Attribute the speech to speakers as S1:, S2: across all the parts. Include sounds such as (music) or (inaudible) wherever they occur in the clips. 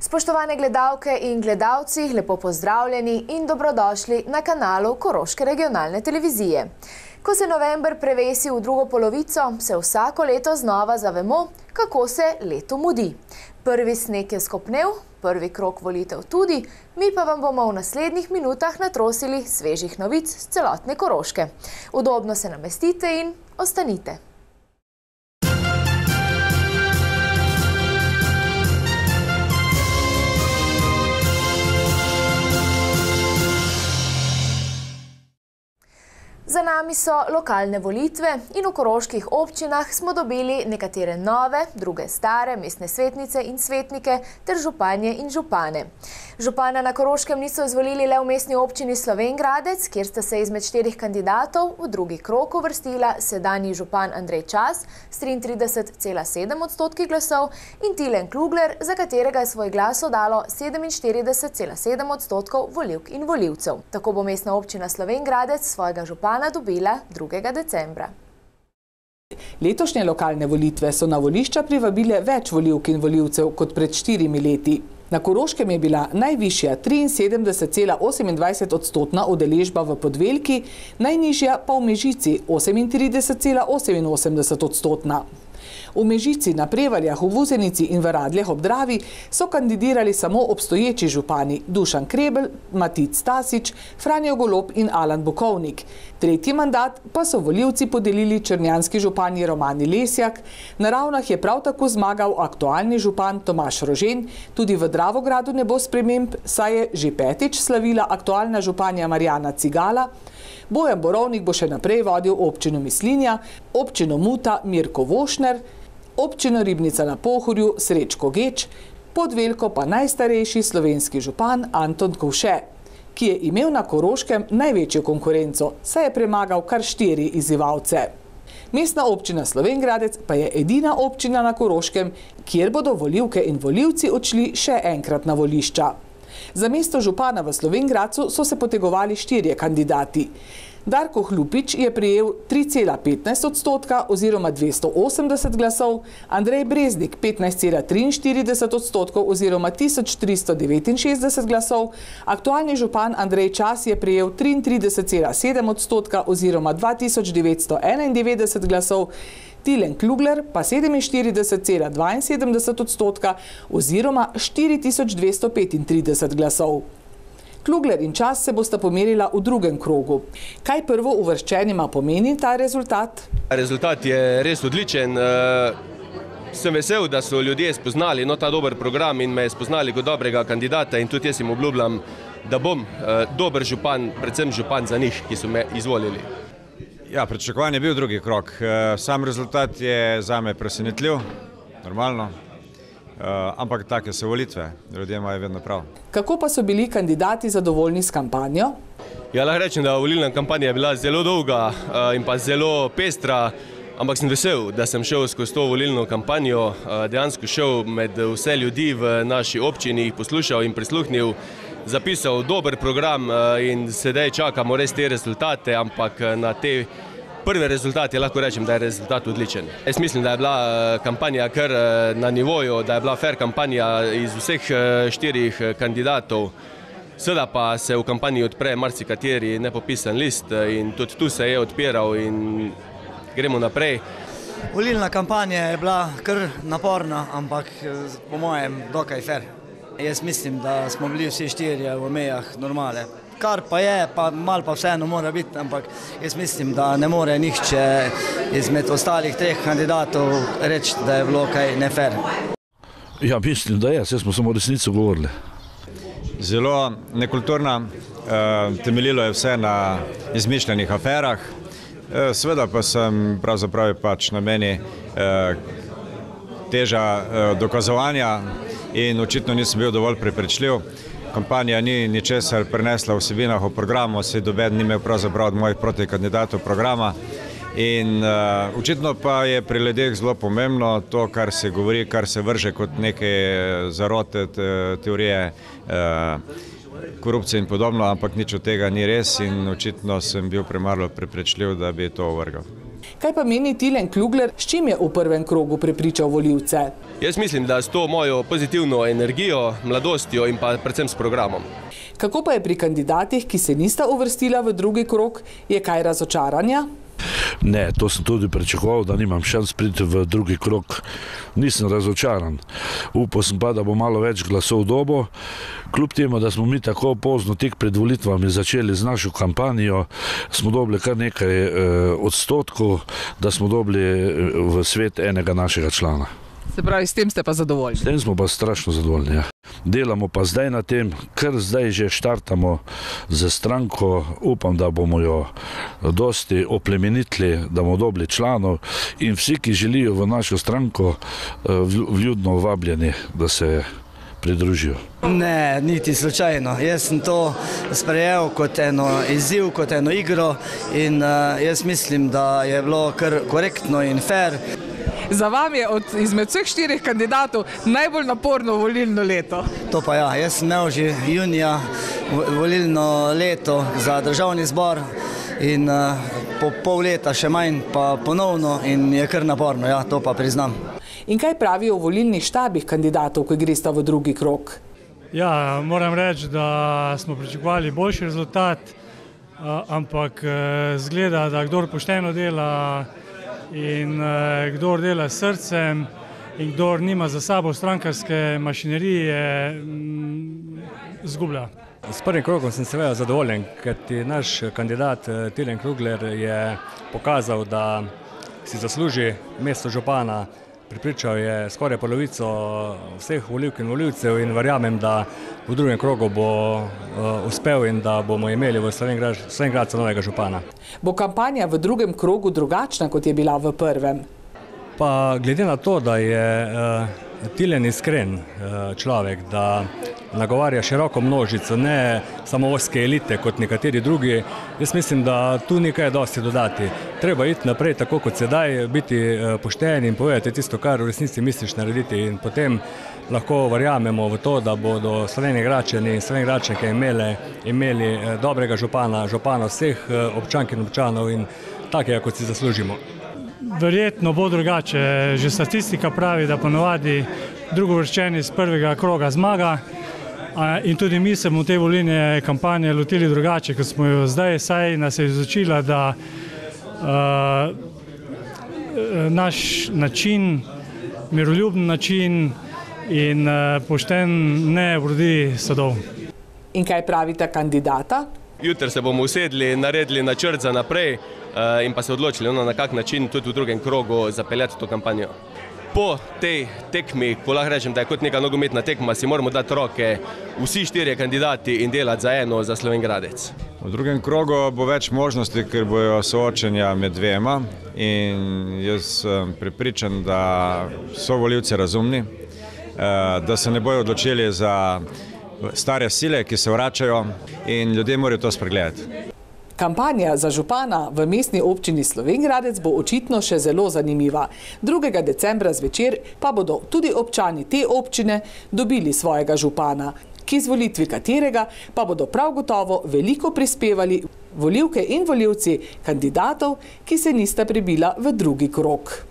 S1: Spoštovane gledalke in gledalci, lepo pozdravljeni in dobrodošli na kanalu Koroške regionalne televizije. Ko se november prevesi v drugo polovico, se vsako leto znova zavemo, kako se leto mudi. Prvi sneg je skopnev, prvi krok volitev tudi, mi pa vam bomo v naslednjih minutah natrosili svežih novic z celotne Koroške. Udobno se namestite in ostanite. Za nami so lokalne volitve in v koroških občinah smo dobili nekatere nove, druge stare mestne svetnice in svetnike ter županje in župane. Župana na Koroškem niso izvolili le v mestni občini Slovengradec, kjer sta se izmed štirih kandidatov v drugi krok uvrstila sedanji župan Andrej Čas s 33,7 odstotki glasov in Tilen Klugler, za katerega je svoj glas odalo 47,7 odstotkov voljivk in voljivcev. Tako bo mestna občina Slovengradec svojega župana Ljubljana dobila 2. decembra.
S2: Letošnje lokalne volitve so na volišča privabile več voljivk in voljivcev kot pred štirimi leti. Na Koroškem je bila najvišja 73,28 odstotna odeležba v podveljki, najnižja pa v Mežici 38,88 odstotna. V Mežici, na Prevaljah, v Vuzenici in v Radljah ob Dravi so kandidirali samo obstoječi župani Dušan Krebel, Matic Stasič, Franjo Golob in Alan Bukovnik. Tretji mandat pa so voljivci podelili črnjanski župani Romani Lesjak. Na ravnah je prav tako zmagal aktualni župan Tomaš Rožen. Tudi v Dravogradu ne bo sprememb, saj je že petič slavila aktualna županja Marjana Cigala. Bojan Borovnik bo še naprej vodil občino Mislinja, občino Muta Mirko Vošner, občino Ribnica na Pohorju Srečko Geč, pod veliko pa najstarejši slovenski župan Anton Kovše, ki je imel na Koroškem največjo konkurenco, saj je premagal kar štiri izzivalce. Mestna občina Slovengradec pa je edina občina na Koroškem, kjer bodo volivke in volivci odšli še enkrat na volišča. Za mesto župana v Slovengradcu so se potegovali štirje kandidati. Darko Hlupič je prijel 3,15 odstotka oziroma 280 glasov, Andrej Breznik 15,43 odstotkov oziroma 1369 glasov, aktualni župan Andrej Čas je prijel 33,7 odstotka oziroma 2991 glasov, Tilen Klugler pa 47,72 odstotka oziroma 4235 glasov. Klugler in čas se bosta pomerila v drugem krogu. Kaj prvo uvrščenima pomeni ta rezultat?
S3: Rezultat je res odličen. Eh, sem vesel, da so ljudje spoznali no, ta dober program in me spoznali kot dobrega kandidata in tudi jaz jim obljubljam, da bom eh, dober župan, predvsem župan za njih, ki so me izvolili. Ja, predšakovanje
S4: je bil drugi krok. Eh, sam rezultat je za me presenetljiv, normalno. Normalno. Eh, ampak
S3: take so volitve, ljudje imajo vedno prav.
S2: Kako pa so bili kandidati zadovoljni s kampanjo?
S3: Ja, lahko rečem, da volilna kampanja je bila zelo dolga eh, in pa zelo pestra, ampak sem vesel, da sem šel skozi to volilno kampanjo, eh, dejansko šel med vse ljudi v naši občini, poslušal in prisluhnil, zapisal dober program in sedaj čakamo res te rezultate, ampak na te vse, Prvi rezultat je lahko rečem, da je rezultat odličen. Jaz mislim, da je bila eh, kampanja kar eh, na nivoju, da je bila fair kampanja iz vseh eh, štirih kandidatov. Sedaj pa se v kampanji odpre marsikateri nepopisan list in tudi tu se je odpiral in gremo naprej.
S5: Volilna kampanja je bila kar naporna, ampak po mojem, dokaj fair. Jaz mislim, da smo bili vsi štirje v mejah normale kar pa je, pa malo pa vseeno mora biti, ampak jaz mislim, da ne more nihče izmed ostalih treh kandidatov reči, da je bilo kaj nefer.
S6: Ja, mislim, da
S4: je, saj smo samo resnico govorili. Zelo nekulturna, eh, temeljilo je vse na izmišljenih aferah. Eh, Sveda pa sem pravzaprav pač na meni eh, teža dokazovanja in očitno nisem bil dovolj prepričljiv kampanja ni ničesar prenesla vsebina v programu, se doben ni imel pravzaprav od mojih protikandidatov programa. In uh, očitno pa je pri ljudeh zelo pomembno to, kar se govori, kar se vrže kot neke eh, zarote te, teorije uh, korupcije in podobno, ampak nič od tega ni res in očitno sem bil premalo preprečljiv, da bi to vrgal.
S2: Kaj pa meni Tilen Klugler, s čim je v prvem krogu prepričal voljivce?
S3: Jaz mislim, da s to mojo pozitivno energijo, mladostjo in pa predvsem s programom.
S2: Kako pa je pri kandidatih, ki se nista uvrstila v drugi krog, je kaj razočaranja?
S7: Ne, to sem tudi pričakoval, da nimam šans priti v drugi krok. Nisem razočaran. Upal sem pa, da bo
S4: malo več glasov dobo. Kljub temu, da smo mi tako pozno, tik pred volitvami, začeli z našo kampanjo, smo dobili kar nekaj eh, odstotkov, da smo dobili eh, v svet enega našega člana.
S2: Se pravi, s tem ste pa zadovoljni? S tem smo pa strašno
S4: zadovoljni. Ja. Delamo pa zdaj na tem, kar zdaj že štartamo z stranko. Upam, da bomo jo dosti oplemenitili, da bomo dobili članov in vsi, ki želijo v našo stranko, eh, vljudno vabljeni, da se je
S6: pridružil?
S5: Ne, niti slučajno. Jaz sem to sprejel kot eno izziv, kot eno igro in eh, jaz mislim, da je bilo kar korektno in fair. Za vami je od izmed vseh štirih kandidatov najbolj naporno volilno leto. To pa ja, jaz sem imel že junija volilno leto za državni zbor in eh, po pol leta še manj pa ponovno in je kar naporno, ja, to pa priznam
S2: in kaj pravijo v volilnih štabih kandidatov, ko gre sta v drugi krok?
S7: Ja, moram reči, da smo pričakovali boljši rezultat, eh, ampak eh, zgleda, da kdor pošteno dela in eh, kdor dela s srcem in kdor nima za sabo strankarske mašinerije,
S8: mm, zgublja.
S7: S prvim krogom sem seveda zadovoljen, ker ti naš kandidat Tilen Krugler je pokazal, da si zasluži mesto Župana vsega, Pripričal je skoraj polovico vseh voljivk in voljivcev in verjamem, da v drugem krogu bo eh, uspel in da bomo imeli v Slovengradce novega župana.
S2: Bo kampanja v drugem krogu drugačna, kot je bila v prvem?
S7: Pa glede na to, da je eh, Tilen iskren eh, človek, da je nagovarja široko množico, ne samo oske elite kot nekateri drugi. Jaz mislim, da tu ni kaj dosti dodati. Treba iti naprej tako kot sedaj, biti eh, pošten in povedati tisto, kar v resnici misliš narediti in potem lahko verjamemo v to, da bodo slovenje gračani in slovenje gračanke imeli, imeli eh, dobrega župana, župana vseh eh, občank in občanov in takega, kot si zaslužimo. Verjetno bo drugače, že statistika pravi, da ponovadi drugovrščeni iz prvega kroga zmaga. In tudi mi se bomo te volilne kampanje lotili drugače, kot smo jo zdaj, saj nas je izučila, da uh, naš način, miroljubni način in uh, pošten ne vrdi sadov.
S2: In kaj pravite kandidata?
S3: Jutri se bomo usedli, naredili načrt za naprej uh, in pa se odločili, ono, na kak način tudi v drugem krogu zapeljati to kampanjo po tej tekmi, ko lahko rečem, da je kot neka nogometna tekma, si moramo dati roke vsi štirje kandidati in delati za eno, za Sloven Gradec. V
S4: drugem krogu bo več možnosti, ker bojo soočenja med dvema in jaz sem prepričan, da so voljivci razumni, eh, da se ne bojo odločili za stare sile, ki se vračajo in ljudje morajo to spregledati.
S2: Kampanja za župana v mestni občini Slovengradec bo očitno še zelo zanimiva. 2. decembra zvečer pa bodo tudi občani te občine dobili svojega župana, ki z volitvi katerega pa bodo prav gotovo veliko prispevali voljivke in voljivci kandidatov, ki se nista prebila v drugi krok.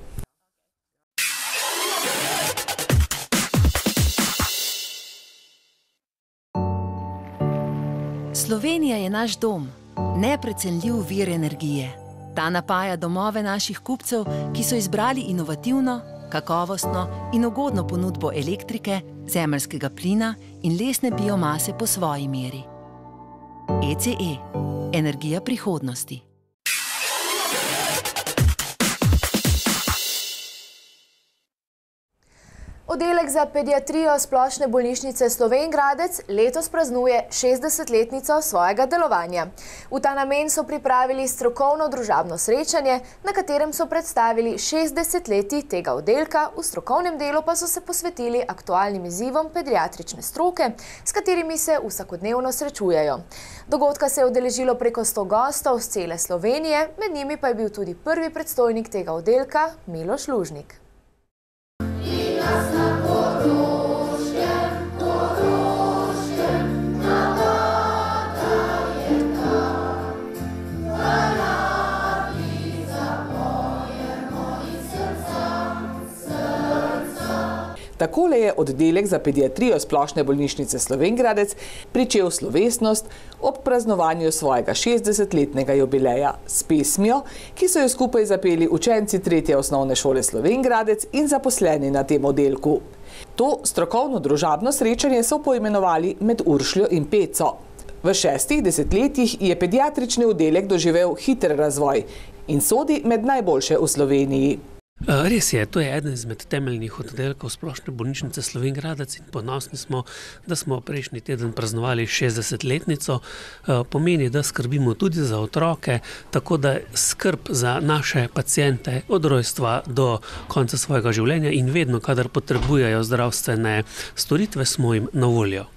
S5: Slovenija je naš dom. Neprecenljiv vir energije. Ta napaja domove naših kupcev, ki so izbrali inovativno, kakovostno in ugodno ponudbo elektrike, zemljskega plina in lesne biomase po svoji meri. ECE, e, energija prihodnosti.
S1: oddelek za pediatrijo splošne bolnišnice Slovengradec letos praznuje 60-letnico svojega delovanja. V ta namen so pripravili strokovno družavno srečanje, na katerem so predstavili 60 leti tega oddelka, v strokovnem delu pa so se posvetili aktualnim izzivom pediatrične stroke, s katerimi se vsakodnevno srečujejo. Dogodka se je odeležilo preko 100 gostov z cele Slovenije, med njimi pa je bil tudi prvi predstojnik tega oddelka Miloš Lužnik.
S9: Sasa.
S2: Takole je oddelek za pediatrijo splošne bolnišnice Slovengradec pričel slovesnost ob praznovanju svojega 60-letnega jubileja s pesmijo, ki so jo skupaj zapeli učenci tretje osnovne šole Slovengradec in zaposleni na tem oddelku. To strokovno družabno srečanje so poimenovali med Uršljo in Peco. V šestih desetletjih je pediatrični oddelek doživel hiter razvoj in sodi med najboljše v Sloveniji.
S6: Res je, to je eden izmed temeljnih oddelkov splošne bolnišnice Slovengradec in ponosni smo, da smo prejšnji teden praznovali 60-letnico. Pomeni, da skrbimo tudi za otroke, tako da skrb za naše pacijente od rojstva do konca svojega življenja in vedno, kadar potrebujejo zdravstvene storitve, smo jim na voljo.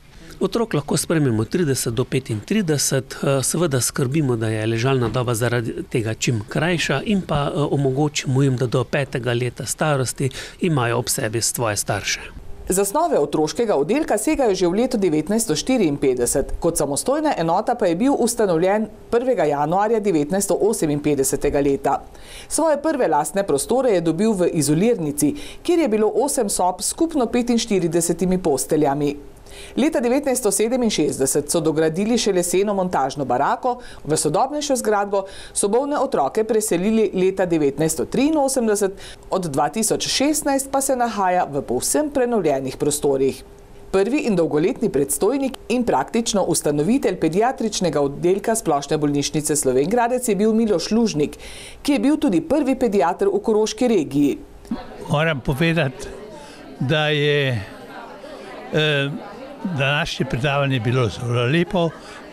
S6: Otrok lahko sprememo 30 do 35, eh, seveda skrbimo, da je ležalna doba zaradi tega čim krajša in pa eh, omogočimo jim, da do petega leta starosti imajo ob sebi svoje starše.
S2: Zasnove otroškega oddelka segajo že v leto 1954, kot samostojna enota pa je bil ustanovljen 1. januarja 1958. leta. Svoje prve lastne prostore je dobil v izolirnici, kjer je bilo 8 sob skupno 45 posteljami. Leta 1967 so dogradili še leseno montažno barako, v sodobnejšo zgradbo so bolne otroke preselili leta 1983, od 2016 pa se nahaja v povsem prenovljenih prostorih. Prvi in dolgoletni predstojnik in praktično ustanovitelj pediatričnega oddelka Splošne bolnišnice Slovengradec je bil Miloš Lužnik, ki je bil tudi prvi pediatr v Koroški
S6: regiji. Moram povedati, da je eh, današnje predavanje je bilo zelo lepo,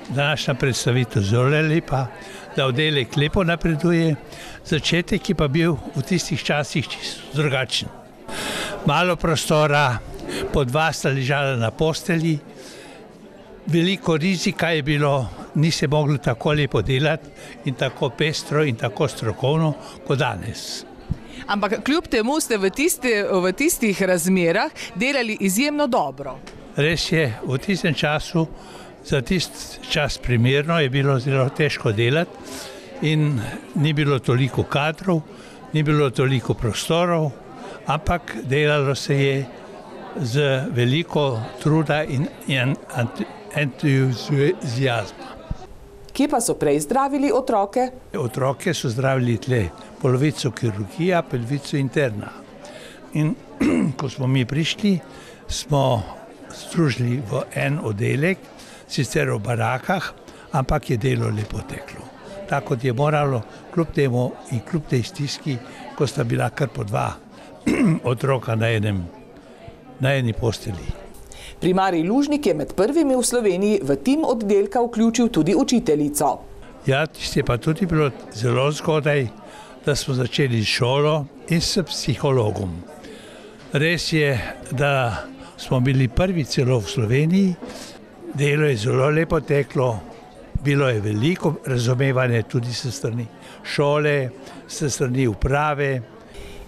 S6: današnja predstavitev zelo lepa, da oddelek lepo napreduje, začetek je pa bil v tistih časih čisto drugačen. Malo prostora, po dva sta ležala na posteli, veliko rizika je bilo, ni se moglo tako lepo delati in tako pestro in tako strokovno kot danes.
S2: Ampak kljub temu ste v, tisti, v tistih razmerah delali izjemno dobro
S6: res je, v tistem času, za tisti čas primerno, je bilo zelo težko delati in ni bilo toliko kadrov, ni bilo toliko prostorov, ampak delalo se je z veliko truda in entuzijazma. Kje pa so
S2: prej zdravili otroke?
S6: Otroke so zdravili tle, polovico kirurgija, polovico interna. In (clears throat) ko smo mi prišli, smo združili v en oddelek, sicer v barakah, ampak je delo lepo teklo. Tako kot je moralo, kljub temu in kljub tej stiski, ko sta bila kar po dva (clears throat) otroka na, enem, na eni posteli.
S2: Primarij Lužnik je med prvimi v Sloveniji v tim oddelka vključil tudi učiteljico.
S6: Ja, tiste pa tudi bilo zelo zgodaj, da smo začeli šolo in s psihologom. Res je, da smo bili prvi celo v Sloveniji. Delo je zelo lepo teklo, bilo je veliko razumevanja tudi s strani šole, s strani uprave.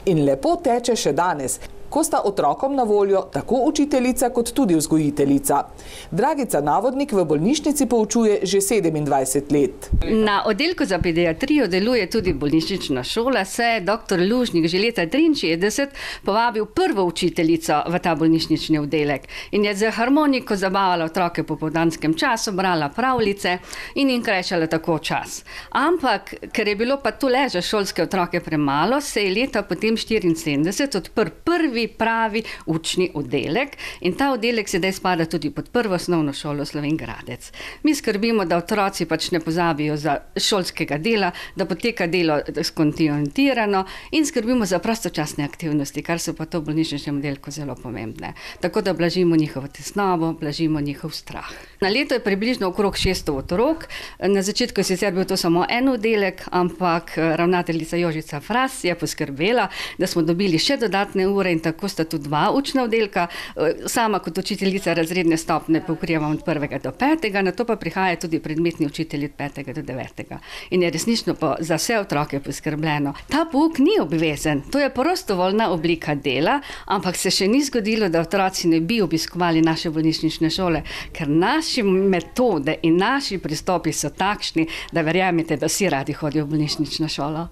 S2: In lepo teče še danes ko sta otrokom na voljo tako učiteljica kot tudi vzgojiteljica. Dragica Navodnik v bolnišnici poučuje že 27 let.
S10: Na oddelku za pediatrijo deluje tudi bolnišnična šola, se je dr. Lužnik že leta 1963 povabil prvo učiteljico v ta bolnišnični oddelek in je z harmoniko zabavala otroke po povdanskem času, brala pravljice in jim krešala tako čas. Ampak, ker je bilo pa tu leža šolske otroke premalo, se je leta potem 1974 odprl prvi prvi pravi učni oddelek in ta oddelek sedaj spada tudi pod prvo osnovno šolo Slovengradec. Mi skrbimo, da otroci pač ne pozabijo za šolskega dela, da poteka delo eh, skontinuirano in skrbimo za prostočasne aktivnosti, kar so pa to v bolnišničnem delku zelo pomembne. Tako da blažimo njihovo tesnobo, blažimo njihov strah. Na leto je približno okrog 600 otrok. Na začetku je sicer bil to samo en oddelek, ampak eh, ravnateljica Jožica Fras je poskrbela, da smo dobili še dodatne ure in tako sta tu dva učna oddelka. Eh, sama kot učiteljica razredne stopne pokrivam od 1. do 5., na to pa prihaja tudi predmetni učitelj od 5. do 9. In je resnično za vse otroke poskrbljeno. Ta pouk ni obvezen, to je prostovoljna oblika dela, ampak se še ni zgodilo, da otroci ne bi obiskovali naše bolnišnične šole, ker naš naše metode in naši pristopi so takšni, da verjamete, da vsi radi hodijo v bolnišnično šolo.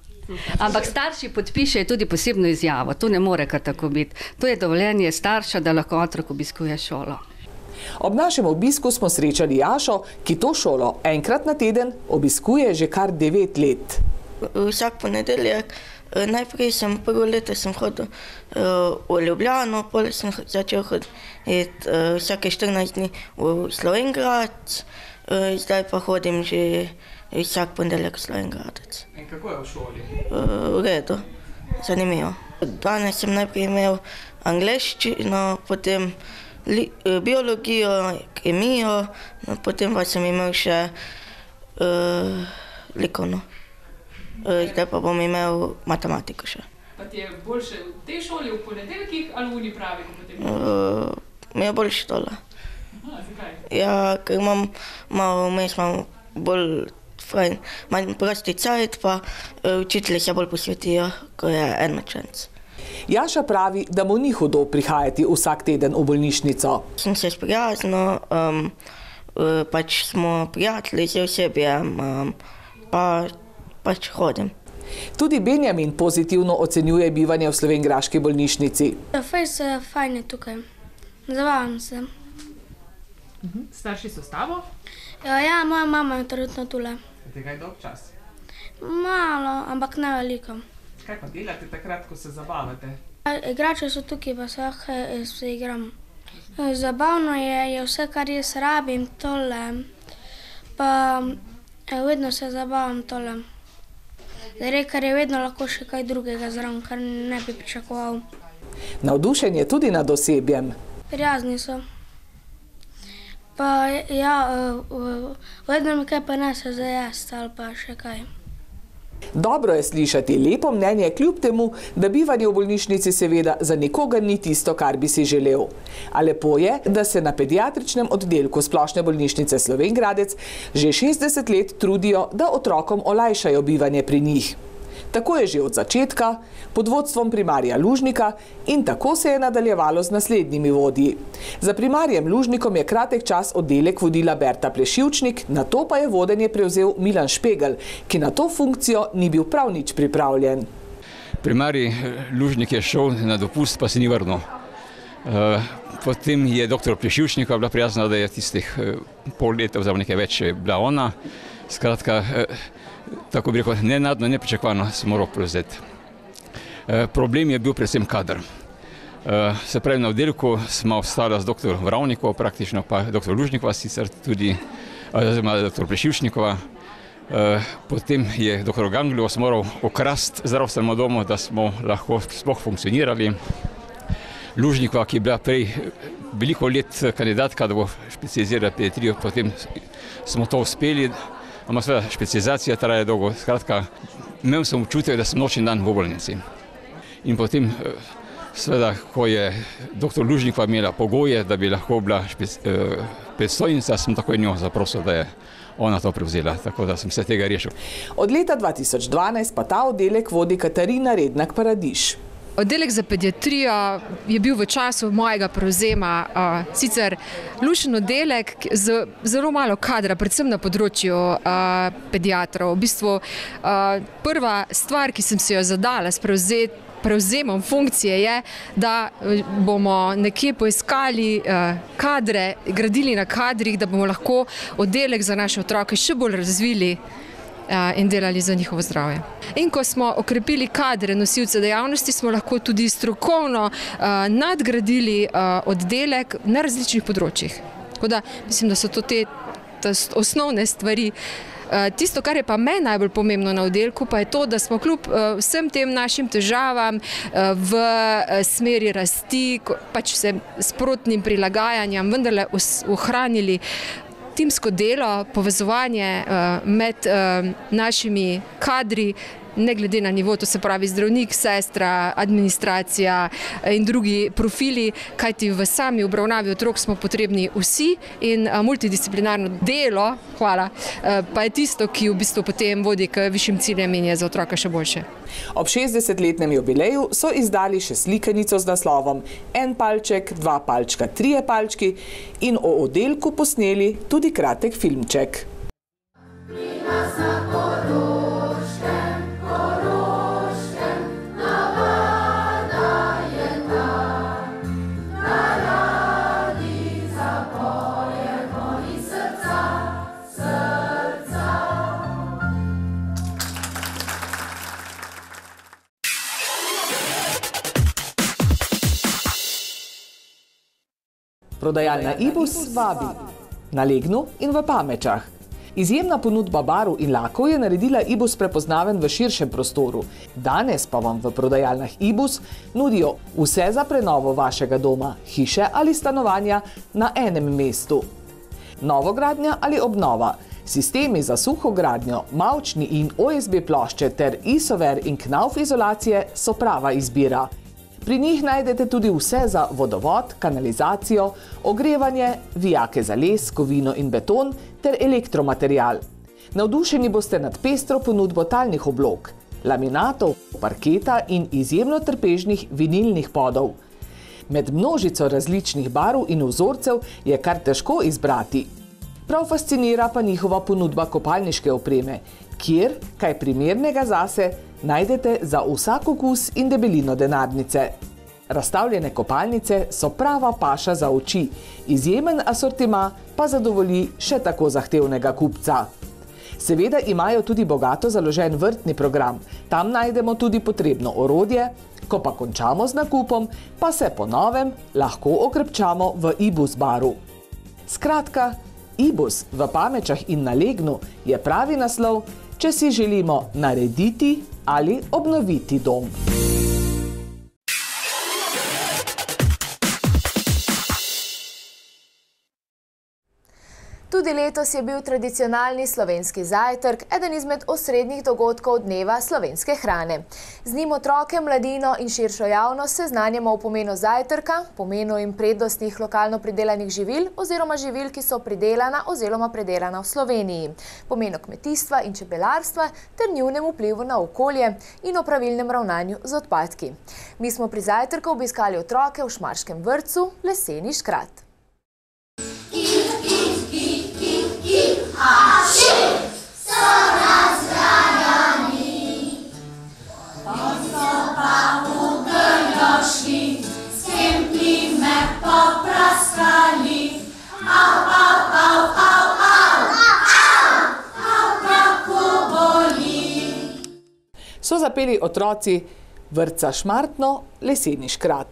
S10: Ampak starši podpišejo tudi posebno izjavo, to ne more kar tako biti. To je dovoljenje starša, da lahko otrok obiskuje šolo.
S2: Ob našem obisku smo srečali Jašo, ki to šolo enkrat na teden
S11: obiskuje že kar devet let. Vsak ponedeljek. Najprej sem prvo leto hodil uh, v Ljubljano, potem sem začel hoditi uh, vsake 14 dni v Slovengrad, uh, zdaj pa hodim že vsak ponedeljek v Slovengrad.
S2: In kako je v šoli?
S11: Uh, v redu, zanimivo. Danes sem najprej imel angliščino, potem li, uh, biologijo, kemijo, no, potem pa sem imel še uh, likovno zdaj pa bom imel matematiko še. Pa
S2: ti je boljše v tej šoli, v ponedeljkih ali v njih pravi?
S11: Mi je boljše tole. Ja, ker imam malo vmes, imam bolj fajn, manj prosti cajt, pa učitelji se bolj posvetijo, ko je en učenc.
S2: Jaša pravi, da mu ni hudo prihajati vsak teden v bolnišnico. Sem se sprijazno, pač smo prijatelji z osebjem, pač pač hodim. Tudi Benjamin pozitivno ocenjuje bivanje v Slovengraški bolnišnici.
S9: Ja, Fajs je fajn tukaj, zavajam se.
S2: Mhm. Starši so s tabo?
S9: Jo, ja, ja, moja mama je trenutno tule.
S2: Te kaj dolg čas?
S9: Malo, ampak ne veliko.
S2: Kaj pa delate takrat, ko se zabavate?
S9: Ja, igrače so tukaj, pa se lahko vse eh, igram. Zabavno je, je vse, kar jaz rabim, tole. Pa eh, vedno se zabavam tole. Rekar je vedno lahko še kaj drugega zraven, kar ne bi pričakoval.
S2: Navdušen je tudi nad osebjem.
S9: Prijazni so. Pa ja, eh, vedno mi kaj pa ne se zajest ali pa še kaj.
S2: Dobro je slišati lepo mnenje kljub temu, da bivanje v bolnišnici seveda za nikoga ni tisto, kar bi si želel. A lepo je, da se na pediatričnem oddelku Splošne bolnišnice Slovengradec že 60 let trudijo, da otrokom olajšajo bivanje pri njih. Tako je že od začetka, pod vodstvom primarja Lužnika in tako se je nadaljevalo z naslednjimi vodji. Za primarjem Lužnikom je kratek čas oddelek vodila Berta Plešivčnik, na to pa je vodenje prevzel Milan Špegel, ki na to funkcijo ni bil prav nič pripravljen.
S8: Primarji eh, Lužnik je šel na dopust, pa se ni vrnil. Eh, potem je doktor Plešivčnika bila prijazna, da je tistih eh, pol leta, oziroma nekaj več, bila ona. Skratka, tako bi rekel, nenadno, nepričakovano sem moral prevzeti. Eh, problem je bil predvsem kader. Eh, se pravi, na oddelku smo ostali z dr. Vravnikov, praktično pa dr. Lužnikova sicer tudi, eh, oziroma dr. Plešivšnikova. Potem je dr. Ganglios moral okrasti zdravstveno domo, da smo lahko sploh funkcionirali. Lužnikova, ki je bila prej veliko let kandidatka, da bo špecializirala pediatrijo, potem smo to uspeli, ampak seveda specializacija traja dolgo. Skratka, imel sem občutek, da sem noč in dan v bolnici. In potem, eh, seveda, ko je dr. Lužnik pa imela pogoje, da bi lahko bila eh, predstojnica, sem takoj njo zaprosil, da je. Ona to prevzela, tako da sem se
S2: tega rešil. Od leta 2012 pa ta oddelek vodi Katarina Rednak Paradiž.
S12: Oddelek za pediatrijo je bil v času mojega prevzema uh, sicer lušen oddelek z zelo malo kadra, predvsem na področju uh, pediatrov. V bistvu, uh, prva stvar, ki sem si jo zadala s prevzemom funkcije, je, da e, bomo nekje poiskali uh, kadre, gradili na kadrih, da bomo lahko oddelek za naše otroke še bolj razvili in delali za njihovo zdravje. In ko smo okrepili kadre nosilce dejavnosti, smo lahko tudi strokovno nadgradili oddelek na različnih področjih. Tako da mislim, da so to te osnovne stvari. Tisto, kar je pa me najbolj pomembno na oddelku, pa je to, da smo kljub vsem tem našim težavam v smeri rasti, pač vsem sprotnim prilagajanjem, vendarle ohranili timsko delo, povezovanje eh, med eh, našimi kadri ne glede na nivo, to se pravi zdravnik, sestra, administracija eh, in drugi profili, kajti v sami obravnavi otrok smo potrebni vsi in eh, multidisciplinarno delo, hvala, eh, pa je tisto, ki v bistvu potem vodi k višjim ciljem in je za otroka še boljše.
S2: Ob 60-letnem jubileju so izdali še slikanico z naslovom En palček, dva palčka, trije palčki in o odelku posneli tudi kratek filmček. Prima sa poruške. Prodajalna Ibus vabi na Legnu in v Pamečah. Izjemna ponudba barov in lakov je naredila Ibus prepoznaven v širšem prostoru. Danes pa vam v prodajalnah Ibus nudijo vse za prenovo vašega doma, hiše ali stanovanja na enem mestu. Novogradnja ali obnova, sistemi za suho gradnjo, mavčni in OSB plošče ter ISOVER in KNAUF izolacije so prava izbira. Pri njih najdete tudi vse za vodovod, kanalizacijo, ogrevanje, vijake za les, kovino in beton ter elektromaterial. Navdušeni boste nad pestro ponudbo talnih oblog, laminatov, parketa in izjemno trpežnih vinilnih podov. Med množico različnih barv in vzorcev je kar težko izbrati. Prav fascinira pa njihova ponudba kopalniške opreme, kjer, kaj primernega zase, vsega najdete za vsak okus in debelino denarnice. Razstavljene kopalnice so prava paša za oči, izjemen asortima pa zadovolji še tako zahtevnega kupca. Seveda imajo tudi bogato založen vrtni program, tam najdemo tudi potrebno orodje, ko pa končamo z nakupom, pa se po novem lahko okrepčamo v Ibus baru. Skratka, Ibus v pamečah in na legnu je pravi naslov, če si želimo narediti ali obnoviti dom.
S1: Tudi letos je bil tradicionalni slovenski zajtrk, eden izmed osrednjih dogodkov dneva slovenske hrane. Z njim otroke, mladino in širšo javnost se znanjamo o pomenu zajtrka, pomenu in prednostnih lokalno pridelanih živil oziroma živil, ki so pridelana oziroma predelana v Sloveniji, pomenu kmetijstva in čebelarstva ter njunem vplivu na okolje in o pravilnem ravnanju z odpadki. Mi smo pri zajtrku obiskali otroke v Šmarškem vrcu Leseni škrat.
S2: So zapeli otroci vrca šmartno, lesedni škrat.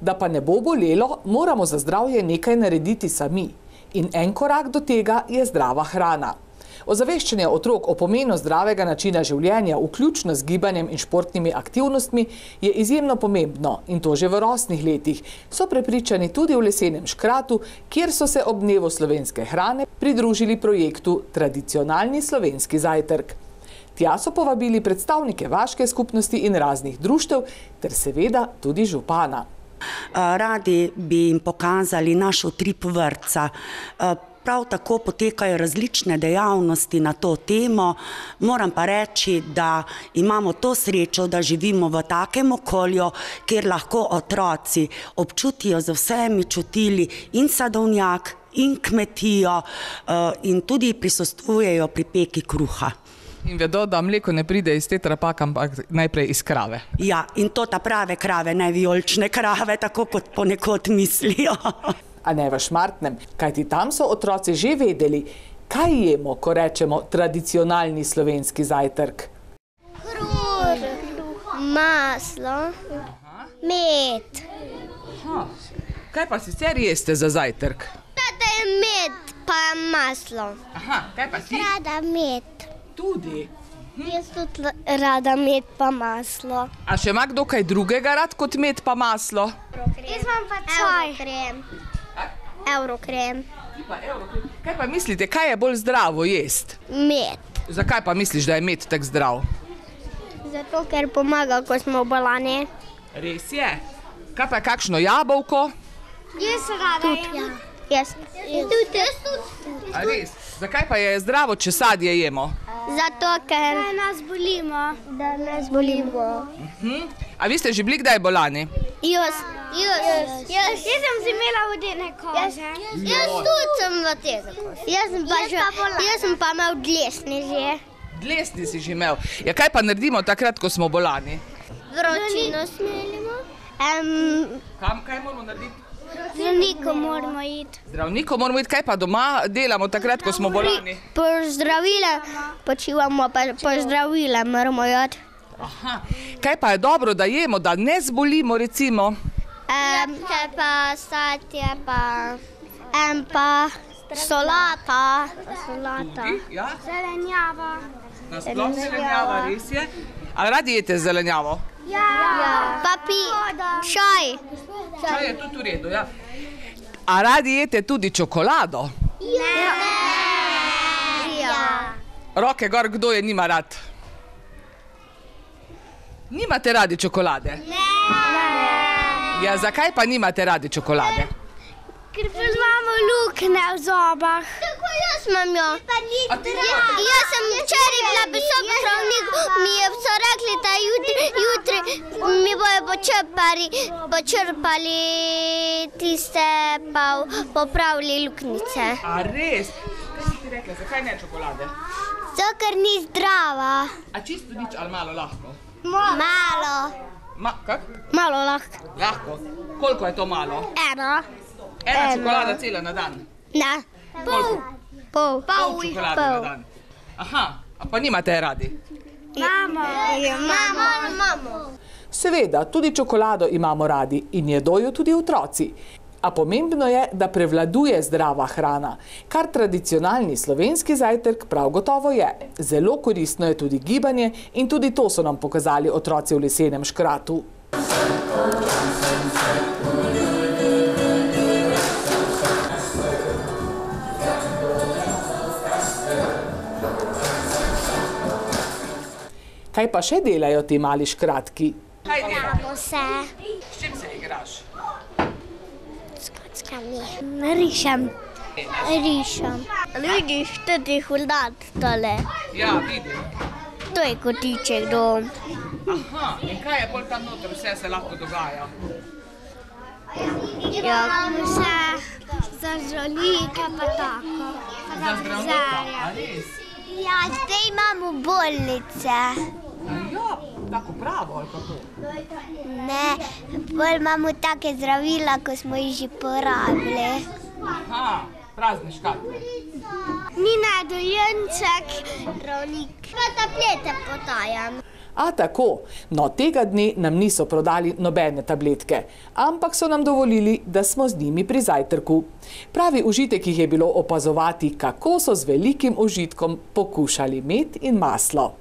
S2: Da pa ne bo bolelo, moramo za zdravje nekaj narediti sami. In en korak do tega je zdrava hrana. Ozaveščenje otrok o pomenu zdravega načina življenja, vključno z gibanjem in športnimi aktivnostmi, je izjemno pomembno in to že v rostnih letih. So prepričani tudi v lesenem škratu, kjer so se ob dnevo slovenske hrane pridružili projektu Tradicionalni slovenski zajtrk. Tja so povabili predstavnike vaške skupnosti in raznih društev, ter seveda
S13: tudi župana. Radi bi jim pokazali našo trip vrca, prav tako potekajo različne dejavnosti na to temo. Moram pa reči, da imamo to srečo, da živimo v takem okolju, kjer lahko otroci občutijo z vsemi čutili in sadovnjak, in kmetijo, eh, in tudi prisostujejo pri peki kruha.
S2: In vedo, da mleko ne pride iz te trapake, ampak najprej iz krave.
S13: Ja, in to ta prave krave, ne vijolične krave, tako kot ponekod mislijo. (laughs) a ne v Šmartnem,
S2: kajti tam so otroci že vedeli, kaj jemo, ko rečemo tradicionalni slovenski zajtrk.
S9: Kruh, maslo,
S2: med. Kaj pa sicer jeste za zajtrk?
S9: Tata je med, pa maslo. Aha, kaj pa ti? Rada med. Tudi? Mhm. Jaz tudi rada med pa maslo.
S2: A še ima kdo kaj drugega rad kot med pa maslo?
S9: Jaz imam pa čaj. Evo, krem. Evrokrem. Kaj pa
S2: mislite, kaj je bolj zdravo jesti? Med. Zakaj pa misliš, da je med tako zdrav?
S9: Zato, ker pomaga, ko smo obalani.
S2: Res je. Kaj pa kakšno jabolko?
S9: Jaz rada ja. jem. Jaz. Jaz tudi. Jaz tudi. Jaz tudi. Jaz tudi. Jaz
S2: tudi. Zakaj pa je zdravo, če sadje jemo?
S9: Zato, ker da nas bolimo. Da nas bolimo. Uh mhm. -huh.
S2: A vi ste že bili kdaj bolani?
S9: Jaz, jaz, jaz. Jaz sem že imela vodene kože. Jaz tudi sem v tem. Jaz sem pa imel dlesni že. Dlesni
S2: si že imel. Ja, kaj pa naredimo takrat, ko smo bolani?
S9: Vročino smelimo. Um, Kam kaj moramo narediti? Zdravniko moramo iti.
S2: Zdravniko moramo iti, kaj pa doma delamo takrat, ko smo bolani?
S9: Pozdravila, počivamo, pozdravila moramo iti.
S2: Kaj pa je dobro, da jemo, da ne zbolimo, recimo?
S9: Kaj pa sati je pa... En pa solata. Solata. Ja. Zelenjava.
S2: Nasplom zelenjava, res je. Ali radi jete zelenjavo? Zelenjava.
S9: Ja. Ja. Pa pi, čaj. Čaj je tudi
S2: v redu, ja. A radi jete tudi čokolado?
S9: Ja. Ne. Ja. ja.
S2: Roke gor, kdo je nima rad? Nimate radi čokolade? Ne. Ja, zakaj pa nimate radi čokolade? Ne.
S9: Ker pa imamo luknje v zobah. Tako jaz imam jo. Ja. Jaz, jaz sem včeraj bila visoko zdravnik, mi je vso rekli, da jutri, jutri mi bojo počrpali, počrpali tiste pa popravili luknjice. A res? Kaj si ti rekla, zakaj ne čokolade? Zato, ker ni zdrava. A čisto nič ali malo lahko? Malo. Ma, kak? Malo lahko.
S2: Lahko. Koliko je to malo?
S9: Eno. Ena eno. čokolada cela na dan. Na. Pol. Pol. Pol. Pol čokolade Pol. na
S2: dan. Aha, a pa nimate radi?
S9: Imamo. Imamo. Imamo.
S2: Seveda, tudi čokolado imamo radi in jedojo tudi otroci. A pomembno je, da prevladuje zdrava hrana, kar tradicionalni slovenski zajtrk prav gotovo je. Zelo koristno je tudi gibanje in tudi to so nam pokazali otroci v lesenem škratu. Zdravo, zdravo, zdravo. Kaj pa še delajo ti mali škratki?
S9: Kaj delajo? Vse. S čim se igraš? S kockami. Rišem. Rišem. Vidiš tudi hulad tole?
S2: Ja,
S8: vidim.
S9: To je kotiček dom.
S2: Aha, in kaj je bolj tam noter? Vse se lahko dogaja.
S9: Ja, vse. Za žolika pa tako. Za zdravnika, a res? Ja, zdaj imamo bolnice. Ja
S2: tako pravo ali kako?
S9: Ne, bolj imamo take zdravila, ko smo jih že porabili. Aha,
S2: prazne škatle.
S9: Ni najdojenček, ravnik. Pa tablete podajam.
S2: A tako, no tega dne nam niso prodali nobene tabletke, ampak so nam dovolili, da smo z njimi pri zajtrku. Pravi užitek jih je bilo opazovati, kako so z velikim užitkom pokušali med in maslo.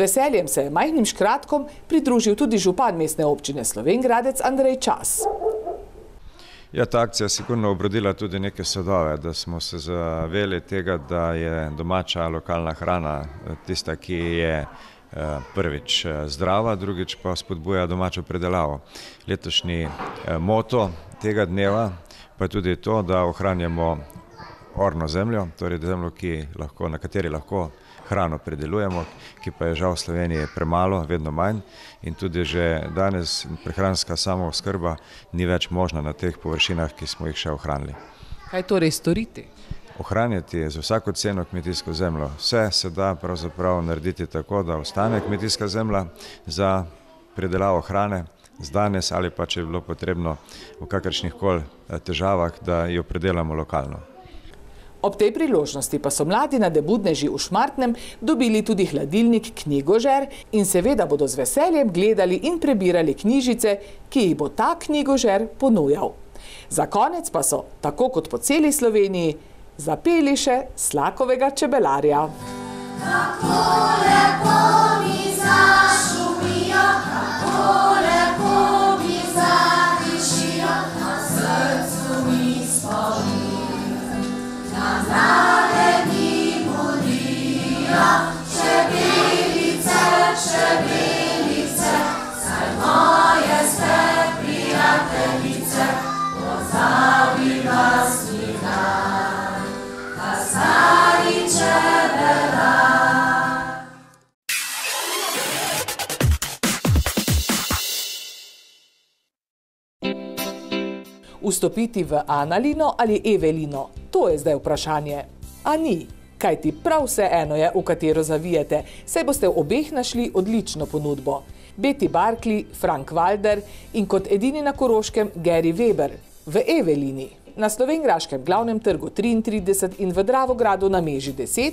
S2: veseljem se je majhnim škratkom pridružil tudi župan mestne občine Slovengradec Andrej Čas.
S4: Ja, ta akcija sigurno obrodila tudi neke sadove, da smo se zaveli tega, da je domača lokalna hrana eh, tista, ki je eh, prvič eh, zdrava, drugič pa spodbuja domačo predelavo. Letošnji moto tega dneva pa je tudi to, da ohranjamo orno zemljo, torej zemljo, na kateri lahko vsega, hrano predelujemo, ki pa je žal v Sloveniji premalo, vedno manj in tudi že danes prehranska samooskrba ni več možna na teh površinah, ki smo jih še ohranili.
S2: Kaj torej storiti?
S4: Ohranjati je za vsako ceno kmetijsko zemljo. Vse se da pravzaprav narediti tako, da ostane kmetijska zemlja za predelavo hrane, zdanes ali pa če je bilo potrebno v kakršnih kol eh, težavah, da jo predelamo lokalno.
S2: Ob tej priložnosti pa so mladi na debudneži v Šmartnem dobili tudi hladilnik Knjigožer in seveda bodo z veseljem gledali in prebirali knjižice, ki jih bo ta Knjigožer ponujal. Za konec pa so, tako kot po celi Sloveniji, zapeli še slakovega čebelarja.
S9: Tako lepo!
S2: Vstopiti v Analino ali Evelino, to je zdaj vprašanje. A ni, kaj ti prav vse eno je, v katero zavijete, saj boste v obeh našli odlično ponudbo. Betty Barkley, Frank Walder in kot edini na Koroškem Gary Weber v Evelini. Na Slovengraškem glavnem trgu 33 in v Dravogradu na Meži 10,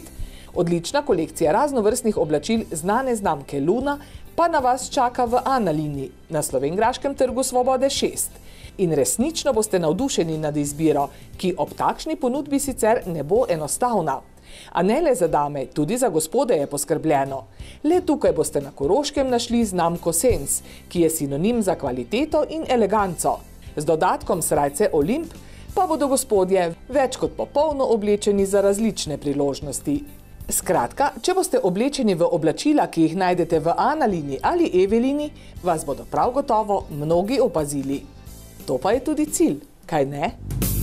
S2: odlična kolekcija raznovrstnih oblačil znane znamke Luna pa na vas čaka v Analini na Slovengraškem trgu Svobode 6. In resnično boste navdušeni nad izbiro, ki ob takšni ponudbi sicer ne bo enostavna. A ne le za dame, tudi za gospode je poskrbljeno. Le tukaj boste na Koroškem našli znamko Sens, ki je sinonim za kvaliteto in eleganco. Z dodatkom srajce Olimp, pa bodo gospodje več kot popolno oblečeni za različne priložnosti. Skratka, če boste oblečeni v oblačila, ki jih najdete v Analini ali Evelini, vas bodo prav gotovo mnogi opazili. To pa je tudi cilj, kaj ne? Muzika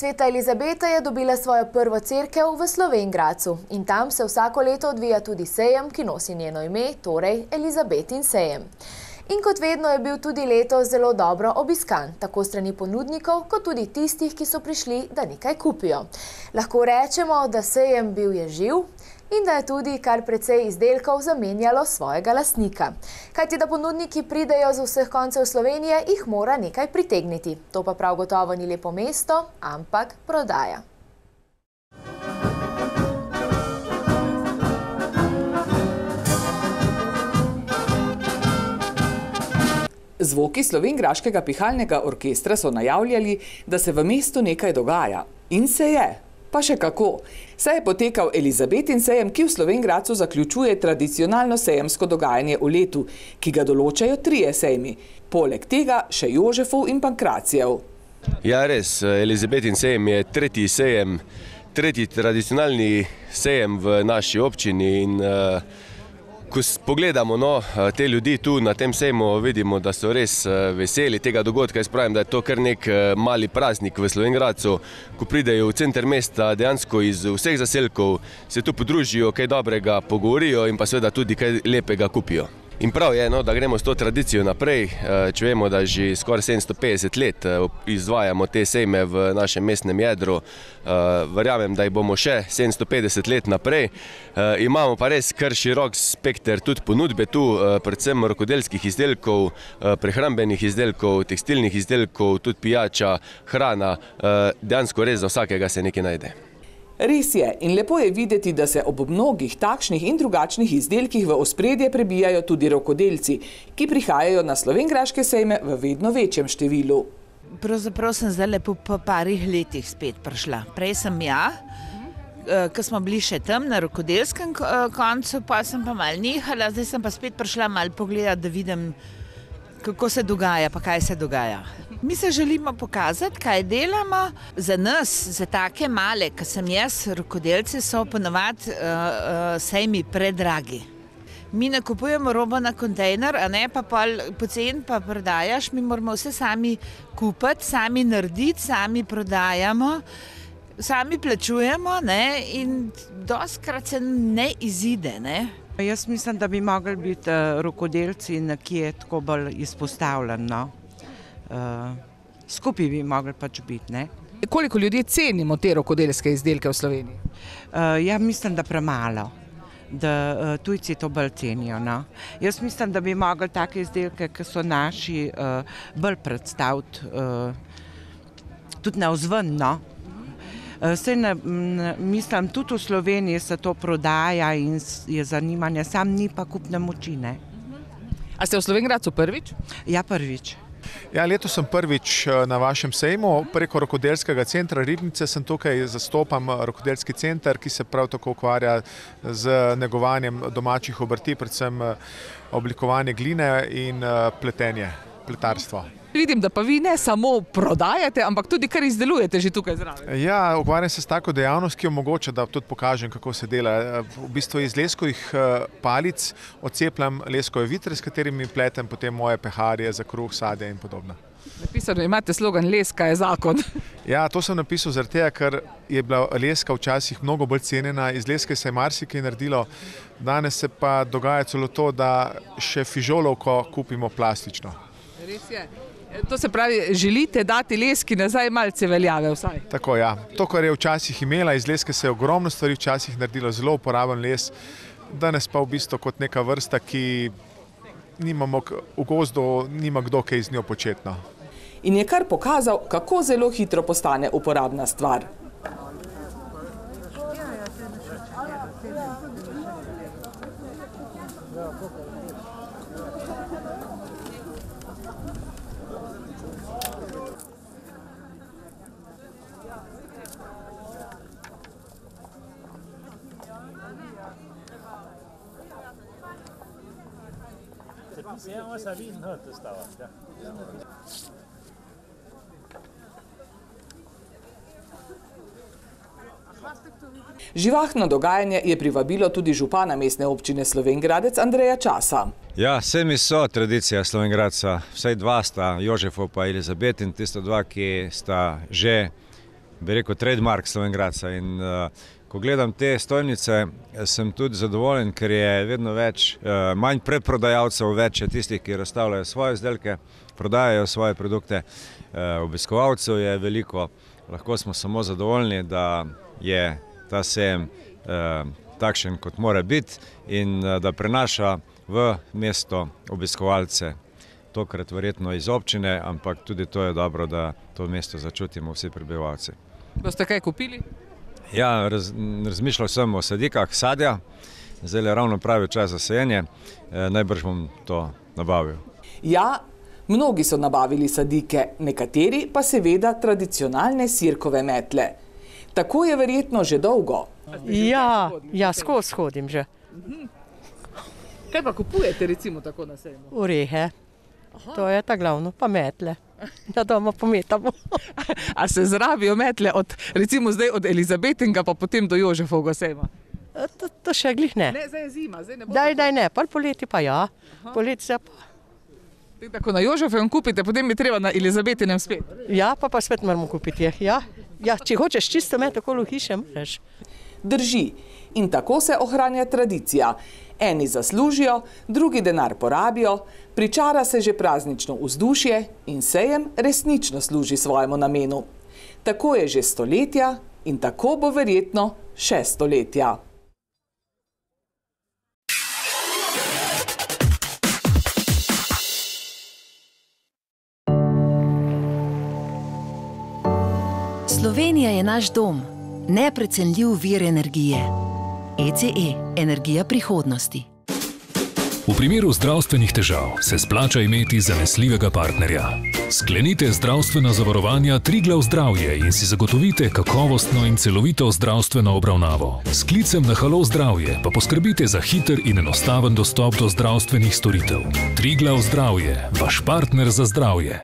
S1: Sveta Elizabeta je dobila svojo prvo cerkev v Slovengracu in tam se vsako leto odvija tudi sejem, ki nosi njeno ime, torej Elizabetin sejem. In kot vedno je bil tudi leto zelo dobro obiskan, tako strani ponudnikov, kot tudi tistih, ki so prišli, da nekaj kupijo. Lahko rečemo, da sejem bil je živ, in da je tudi kar precej izdelkov zamenjalo svojega lasnika. Kajti, da ponudniki pridejo z vseh koncev Slovenije, jih mora nekaj pritegniti. To pa prav gotovo ni lepo mesto, ampak prodaja.
S2: Zvoki slovengraškega pihalnega orkestra so najavljali, da se v mestu nekaj dogaja. In se je. Pa še kako. Saj je potekal Elizabetin sejem, ki v Slovengracu zaključuje tradicionalno sejemsko dogajanje v letu, ki ga določajo trije sejmi. Poleg tega še Jožefov in Pankracijev.
S3: Ja, res, Elizabetin sejem je tretji sejem, tretji tradicionalni sejem v naši občini in vsega, eh, ko pogledamo no, eh, te ljudi tu na tem sejmu, vidimo, da so res eh, veseli tega dogodka. Spravim, da je to kar nek eh, mali praznik v Slovenki, ko pridejo v center mesta, dejansko iz vseh zaselkov se tu podružijo, kaj dobrega pogovorijo in pa seveda tudi kaj lepega kupijo. In prav je, no, da gremo s to tradicijo naprej. Eh, če vemo, da že skoraj 750 let eh, izvajamo te sejme v našem mestnem jedru, eh, verjamem, da jih bomo še 750 let naprej. Imamo pa res kar širok spekter tudi ponudbe tu, predvsem rokodelskih izdelkov, prehrambenih izdelkov, tekstilnih izdelkov, tudi pijača, hrana. Dejansko res za vsakega se nekaj najde.
S2: Res je in lepo je videti, da se ob mnogih takšnih in drugačnih izdelkih v ospredje prebijajo tudi rokodelci, ki prihajajo na slovengraške sejme v vedno večjem številu.
S5: Pravzaprav sem zdaj lepo po parih letih spet prišla. Prej sem ja, mhm. eh, ko smo bili še tam na rokodelskem eh, koncu, pa sem pa malo nehala, zdaj sem pa spet prišla malo pogledati, da vidim nekaj kako se dogaja, pa kaj se dogaja. Mi se želimo pokazati, kaj delamo. Za nas, za take male, kot sem jaz, rokodelci, so ponovadi uh, eh, uh, eh, sejmi predragi. Mi nakupujemo robo na kontejner, a ne pa pocen, pa prodajaš. Mi moramo vse sami kupiti, sami narediti, sami prodajamo. Sami plačujemo ne, in doskrat se ne izide. Ne. Jaz mislim, da bi mogli biti uh, rokodelci nekje tako bolj izpostavljeni. No? Uh, skupaj bi mogli pač biti. Ne? Koliko ljudi
S2: cenimo te rokodelske izdelke v Sloveniji?
S5: Uh, ja, mislim, da premalo. Da uh, tujci to bolj cenijo. No? Jaz mislim, da bi mogli take izdelke, ki so naši, uh, bolj predstaviti uh, tudi na vzven. No? Eh, Sej, ne, mislim, tudi v Sloveniji se to prodaja in je
S2: zanimanje, sam ni pa kupne moči. Ne? A ste v Slovenijo prvič?
S14: Ja, prvič. Ja, leto sem prvič eh, na vašem sejmu preko rokodelskega centra Ribnice. Sem tukaj zastopam eh, rokodelski center, ki se prav tako ukvarja z negovanjem domačih obrti, predvsem oblikovanje gline in pletenje, pletarstvo.
S2: Vidim, da pa vi ne samo prodajate, ampak tudi kar izdelujete že tukaj zraven.
S14: Ja, ukvarjam se s tako dejavnostjo, ki omogoča, da tudi pokažem, kako se dela. V bistvu iz leskovih eh, palic odcepljam leskove vitre, s katerimi pletem potem moje peharje za kruh, sadje in podobno.
S2: Napisano, imate slogan Leska je zakon.
S14: Ja, to sem napisal zaradi tega, ker je bila leska včasih mnogo bolj cenjena, iz leske se je marsikaj naredilo, danes se pa dogaja celo to, da še fižolovko kupimo plastično.
S2: Res je. To se pravi, želite dati leski nazaj, malce veljave vsaj.
S14: Tako ja. To, kar je včasih imela, iz leske se je ogromno stvari včasih naredilo, zelo uporaben les, danes pa v bistvu kot neka vrsta, ki nimamo v gozdu, nima kdo kaj z njo početno. In je kar pokazal, kako zelo hitro postane uporabna stvar.
S4: Ja, on sa viin hõõtus tavad, jah.
S2: Živahno dogajanje je privabilo tudi župana mestne občine Slovengradec Andreja Časa.
S4: Ja, vsemi so tradicija Slovengradca, vsaj dva sta, Jožefo pa Elizabet in tisto dva, ki sta že, bi rekel, trademark Slovengradca in uh, Ko gledam te stojnice, sem tudi zadovoljen, ker je vedno več, eh, manj preprodajalcev, več je tistih, ki razstavljajo svoje izdelke, prodajajo svoje produkte. Eh, obiskovalcev je veliko, lahko smo samo zadovoljni, da je ta sejem eh, takšen, kot mora biti in da prenaša v mesto obiskovalce. Tokrat verjetno iz občine, ampak tudi to je dobro, da to mesto začutimo vsi prebivalci.
S2: Boste kaj kupili?
S4: Ja, raz, razmišljal sem o sadikah sadja, zdaj je ravno pravi čas za sejanje, e, najbrž bom to nabavil.
S2: Ja, mnogi so nabavili sadike, nekateri pa seveda tradicionalne sirkove metle. Tako je verjetno že dolgo. Ja, ja skozi hodim že. Mhm. Kaj pa kupujete, recimo, tako na sejmu? Urehe. Aha. To je ta glavno,
S15: pa metle. Da doma pometamo.
S2: (laughs) A se zrabijo metle od, recimo zdaj od Elizabetinga, pa potem do Jožefa Gosema?
S15: E, to, to še glih ne. Ne,
S2: zdaj je zima, zdaj ne bo. Daj, daj ne, pa poleti pa ja. Poleti se pa. Tako na Jožefu jim kupite, potem mi treba na Elizabetinem spet. Ja, pa pa spet moramo kupiti. Ja, ja, ja če hočeš čisto metel, tako v hišem, veš. Drži. In tako se ohranja tradicija. Eni zaslužijo, drugi denar porabijo, pričara se že praznično vzdušje in sejem resnično služi svojemu namenu. Tako je že stoletja in tako bo verjetno še stoletja.
S13: Slovenija je naš
S5: dom, neprecenljiv vir energije. ECE, e, energija prihodnosti.
S7: V primeru zdravstvenih težav se splača imeti zanesljivega partnerja. Sklenite zdravstveno zavarovanje Triglav zdravje in si zagotovite kakovostno in celovito zdravstveno obravnavo. S klicem na Halo zdravje pa poskrbite za hiter in enostaven dostop do zdravstvenih storitev. Triglav zdravje, vaš partner za zdravje.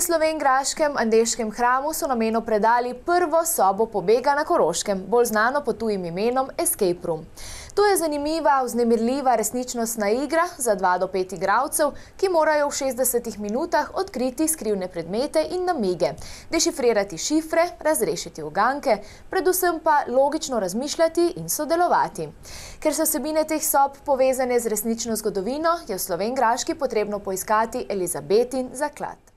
S1: Slovengraškem Andeškem hramu so namenu predali prvo sobo pobega na Koroškem, bolj znano po tujim imenom Escape Room. To je zanimiva, vznemirljiva resničnostna igra za dva do pet igravcev, ki morajo v 60 minutah odkriti skrivne predmete in namige, dešifrirati šifre, razrešiti uganke, predvsem pa logično razmišljati in sodelovati. Ker so sebine teh sob povezane z resnično zgodovino, je v Slovengraški potrebno poiskati Elizabetin zaklad.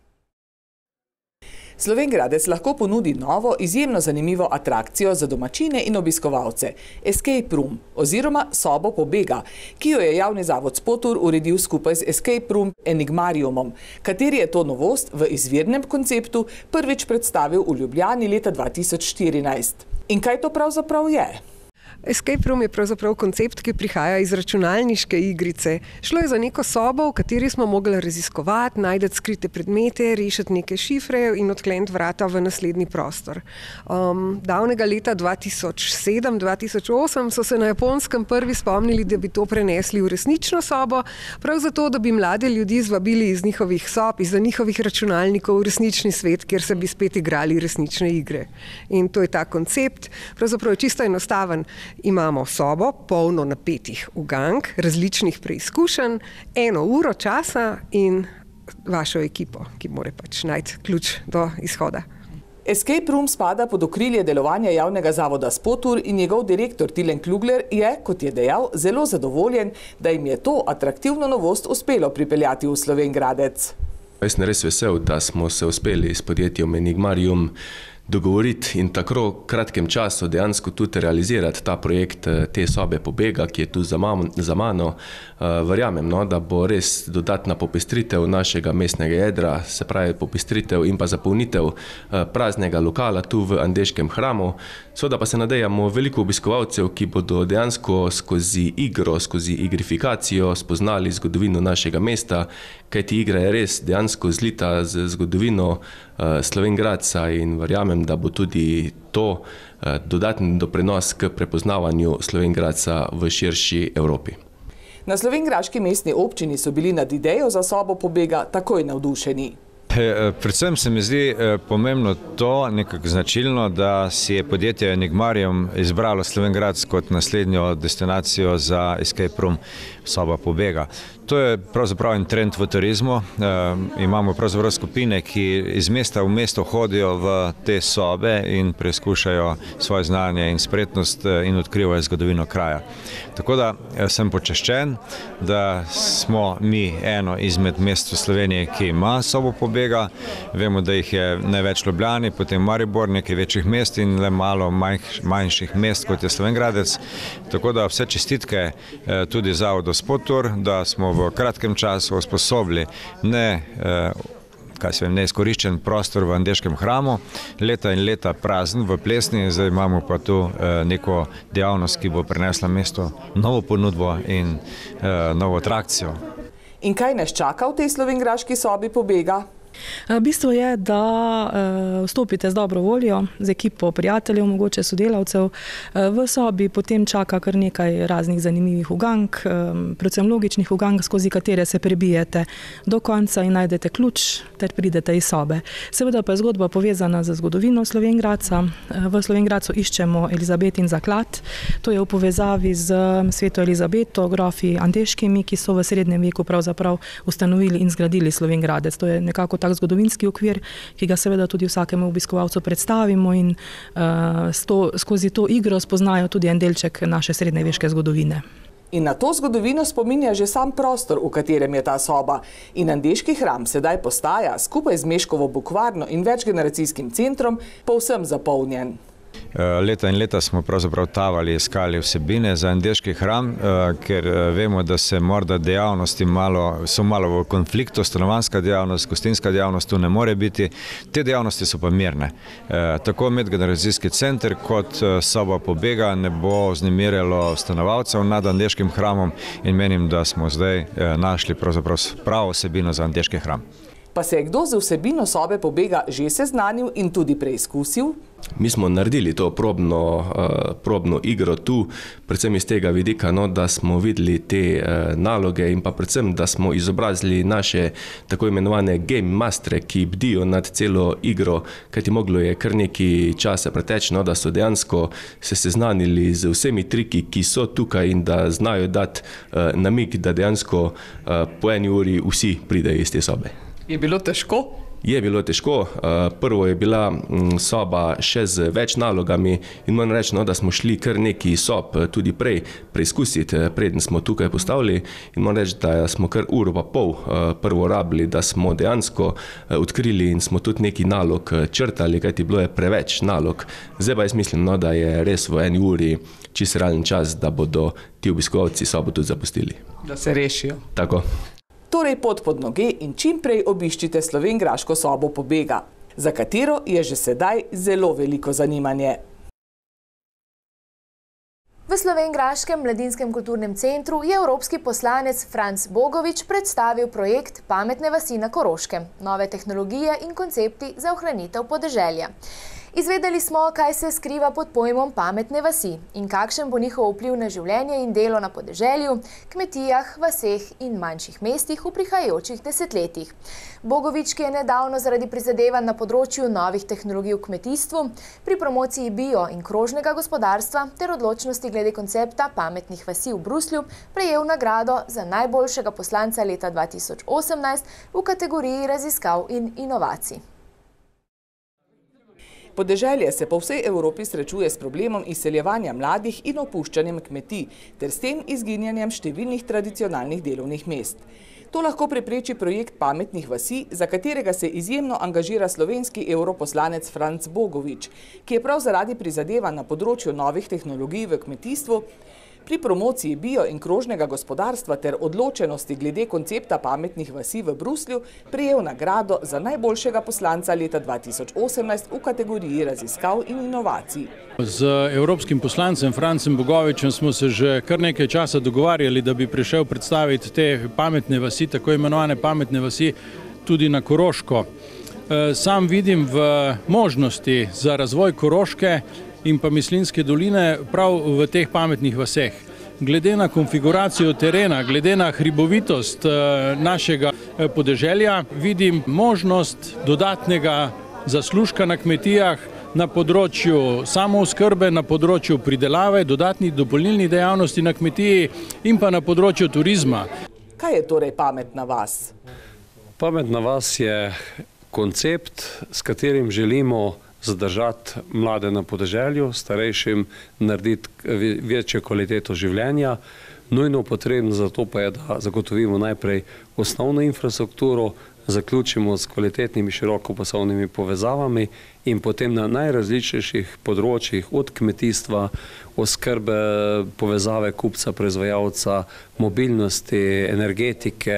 S2: Slovengradec lahko ponudi novo, izjemno zanimivo atrakcijo za domačine in obiskovalce – Escape Room oziroma Sobo pobega, ki jo je javni zavod Spotur uredil skupaj z Escape Room Enigmariumom, kateri je to novost v izvirnem konceptu prvič predstavil v Ljubljani leta 2014. In kaj to pravzaprav je? Escape room je pravzaprav koncept,
S12: ki prihaja iz računalniške igrice. Šlo je za neko sobo, v kateri smo mogli raziskovati, najti skrite predmete, rešiti neke šifre in odkleniti vrata v naslednji prostor. Um, davnega leta 2007-2008 so se na japonskem prvi spomnili, da bi to prenesli v resnično sobo, prav zato, da bi mlade ljudi zvabili iz njihovih sob, iz njihovih računalnikov v resnični svet, kjer se bi spet igrali resnične igre.
S2: In to je ta koncept, pravzaprav je čisto enostaven imamo sobo, polno napetih ugank, različnih preizkušenj, eno uro časa in vašo ekipo, ki mora pač najti ključ do izhoda. Escape Room spada pod okrilje delovanja javnega zavoda Spotur in njegov direktor Tilen Klugler je, kot je dejal, zelo zadovoljen, da jim je to atraktivno novost uspelo pripeljati v Slovengradec.
S3: Jaz sem res vesel, da smo se uspeli s podjetjem Enigmarium dogovoriti in tako kratkem času dejansko tudi realizirati ta projekt eh, te sobe pobega, ki je tu za, mam, za mano. Uh, Eh, verjamem, no, da bo res dodatna popestritev našega mestnega jedra, se pravi popestritev in pa zapolnitev eh, praznega lokala tu v Andeškem hramu. Seveda pa se nadejamo veliko obiskovalcev, ki bodo dejansko skozi igro, skozi igrifikacijo spoznali zgodovino našega mesta, kajti igra je res dejansko zlita z zgodovino eh, Slovengradca in verjamem, da bo tudi to dodatni doprinos k prepoznavanju Slovengradca v širši Evropi.
S2: Na slovengraški mestni občini so bili nad idejo za sobo pobega takoj navdušeni.
S4: E, e, predvsem se mi zdi e, pomembno to, nekako značilno, da si je podjetje Enigmarjem izbralo Slovengrad kot naslednjo destinacijo za escape room soba pobega to je pravzaprav en trend v turizmu. E, imamo pravzaprav skupine, ki iz mesta v mesto hodijo v te sobe in preizkušajo svoje znanje in spretnost eh, in odkrivajo zgodovino kraja. Tako da eh, sem počaščen, da smo mi eno izmed mest v Sloveniji, ki ima sobo pobega. Vemo, da jih je največ v Ljubljani, potem Maribor, nekaj večjih mest in le malo manjh, manjših mest, kot je Slovengradec. Tako da vse čestitke eh, tudi za Odospotor, da smo v kratkem času usposobili ne, eh, ne izkoriščen prostor v Andeškem hramu, leta in leta prazen v plesni, zdaj imamo pa tu eh, neko dejavnost, ki bo prinesla mestu novo ponudbo in eh, novo atrakcijo.
S2: In kaj nas čaka v tej slovengraški sobi pobega?
S15: Eh, bistvo je, da eh, vstopite z dobro voljo, z ekipo prijateljev, mogoče sodelavcev eh, v sobi, potem čaka kar nekaj raznih zanimivih ugank, predvsem logičnih ugank, skozi katere se prebijete do konca in najdete ključ ter pridete iz sobe. Seveda pa je zgodba povezana z zgodovino Slovengraca. V Slovengracu iščemo Elizabet in zaklad. To je v povezavi z mm, sveto Elizabeto, grofi Andeškimi, ki so v srednjem veku pravzaprav ustanovili in zgradili Slovengradec. To je nekako tak zgodovinski okvir, ki ga seveda tudi vsakemu obiskovalcu predstavimo in uh, to, skozi to igro spoznajo tudi en delček naše srednjeveške zgodovine.
S2: In na to zgodovino spominja že sam prostor, v katerem je ta soba. In Andeški hram sedaj postaja skupaj z Meškovo bukvarno in večgeneracijskim centrom povsem zapolnjen.
S4: Eh, leta in leta smo pravzaprav tavali, iskali vsebine za Andeški hram, eh, ker eh, vemo, da se morda dejavnosti malo, so malo v konfliktu, stanovanska dejavnost, gostinska dejavnost tu ne more biti, te dejavnosti so pa mirne. Tako medgeneracijski center kot soba pobega ne bo znemirjalo stanovalcev nad Andeškim hramom in menim, da smo zdaj našli pravzaprav pravo vsebino za Andeški
S3: hram.
S2: Pa se je kdo z vsebino sobe pobega že seznanil in tudi preizkusil?
S3: Mi smo naredili to probno, eh, probno igro tu, predvsem iz tega vidika, no, da smo videli te eh, naloge in pa predvsem, da smo izobrazili naše tako imenovane game mastre, ki bdijo nad celo igro, kaj ti moglo je kar neki čase preteči, no, da so dejansko se seznanili z vsemi triki, ki so tukaj in da znajo dati eh, namik, da dejansko po eni uri vsi pridejo iz te sobe.
S2: Je bilo težko?
S3: Je bilo težko. Eh, prvo je bila mm, soba še z več nalogami in moram reči, no, da smo šli kar neki sob eh, tudi prej preizkusiti, eh, preden smo tukaj postavili in moram reči, da smo kar uro pa pol prvo rabili, da smo dejansko odkrili in smo tudi neki nalog črtali, kajti bilo je preveč nalog. Zdaj pa jaz mislim, no, da je res v eni uri čist realen čas, da bodo ti obiskovalci sobo tudi zapustili.
S2: Da se rešijo. Tako torej pot pod noge in čim prej obiščite Slovengraško sobo pobega, za katero je že sedaj zelo veliko zanimanje.
S1: V Slovengraškem mladinskem kulturnem centru je evropski poslanec Franc Bogovič predstavil projekt Pametne vasi na Koroškem, nove tehnologije in koncepti za ohranitev podeželja. Izvedeli smo, kaj se skriva pod pojmom pametne vasi in kakšen bo njihov vpliv na življenje in delo na podeželju, kmetijah, vaseh in manjših mestih v prihajajočih desetletjih. Bogovički je nedavno zaradi prizadevanj na področju novih tehnologij v kmetijstvu, pri promociji bio in krožnega gospodarstva ter odločnosti glede koncepta pametnih vasi v Bruslju prejel nagrado za najboljšega poslanca leta 2018 v kategoriji raziskav in inovacij.
S2: Podeželje se po vsej Evropi srečuje s problemom izseljevanja mladih in opuščanjem kmetij, ter s tem izginjanjem številnih tradicionalnih delovnih mest. To lahko prepreči projekt pametnih vasi, za katerega se izjemno angažira slovenski europoslanec Franc Bogovič, ki je prav zaradi prizadeva na področju novih tehnologij v kmetijstvu, Pri promociji bio in krožnega gospodarstva ter odločenosti glede koncepta pametnih vasi v Bruslju prijel nagrado za najboljšega poslanca leta 2018 v kategoriji raziskav in inovacij.
S16: Z evropskim poslancem Francem Bogovičem smo se že kar nekaj časa dogovarjali, da bi prišel predstaviti te pametne vasi, tako imenovane pametne vasi, tudi na Koroško. Eh, sam vidim v možnosti za razvoj Koroške, in pa Mislinske doline prav v teh pametnih vaseh. Glede na konfiguracijo terena, glede na hribovitost eh, našega eh, podeželja, vidim možnost dodatnega zaslužka na kmetijah, na področju samooskrbe, na področju pridelave, dodatnih dopolnilnih dejavnosti na kmetiji in pa na področju turizma.
S2: Kaj je torej pametna vas?
S8: Pametna vas je koncept, s katerim želimo vsega, zadržati mlade na podeželju, starejšim narediti večjo kvaliteto življenja. Nujno potrebno za to pa je, da zagotovimo najprej osnovno infrastrukturo, zaključimo s kvalitetnimi širokopasovnimi povezavami in potem na najrazličnejših področjih od kmetijstva, oskrbe, povezave kupca, proizvajalca, mobilnosti, energetike,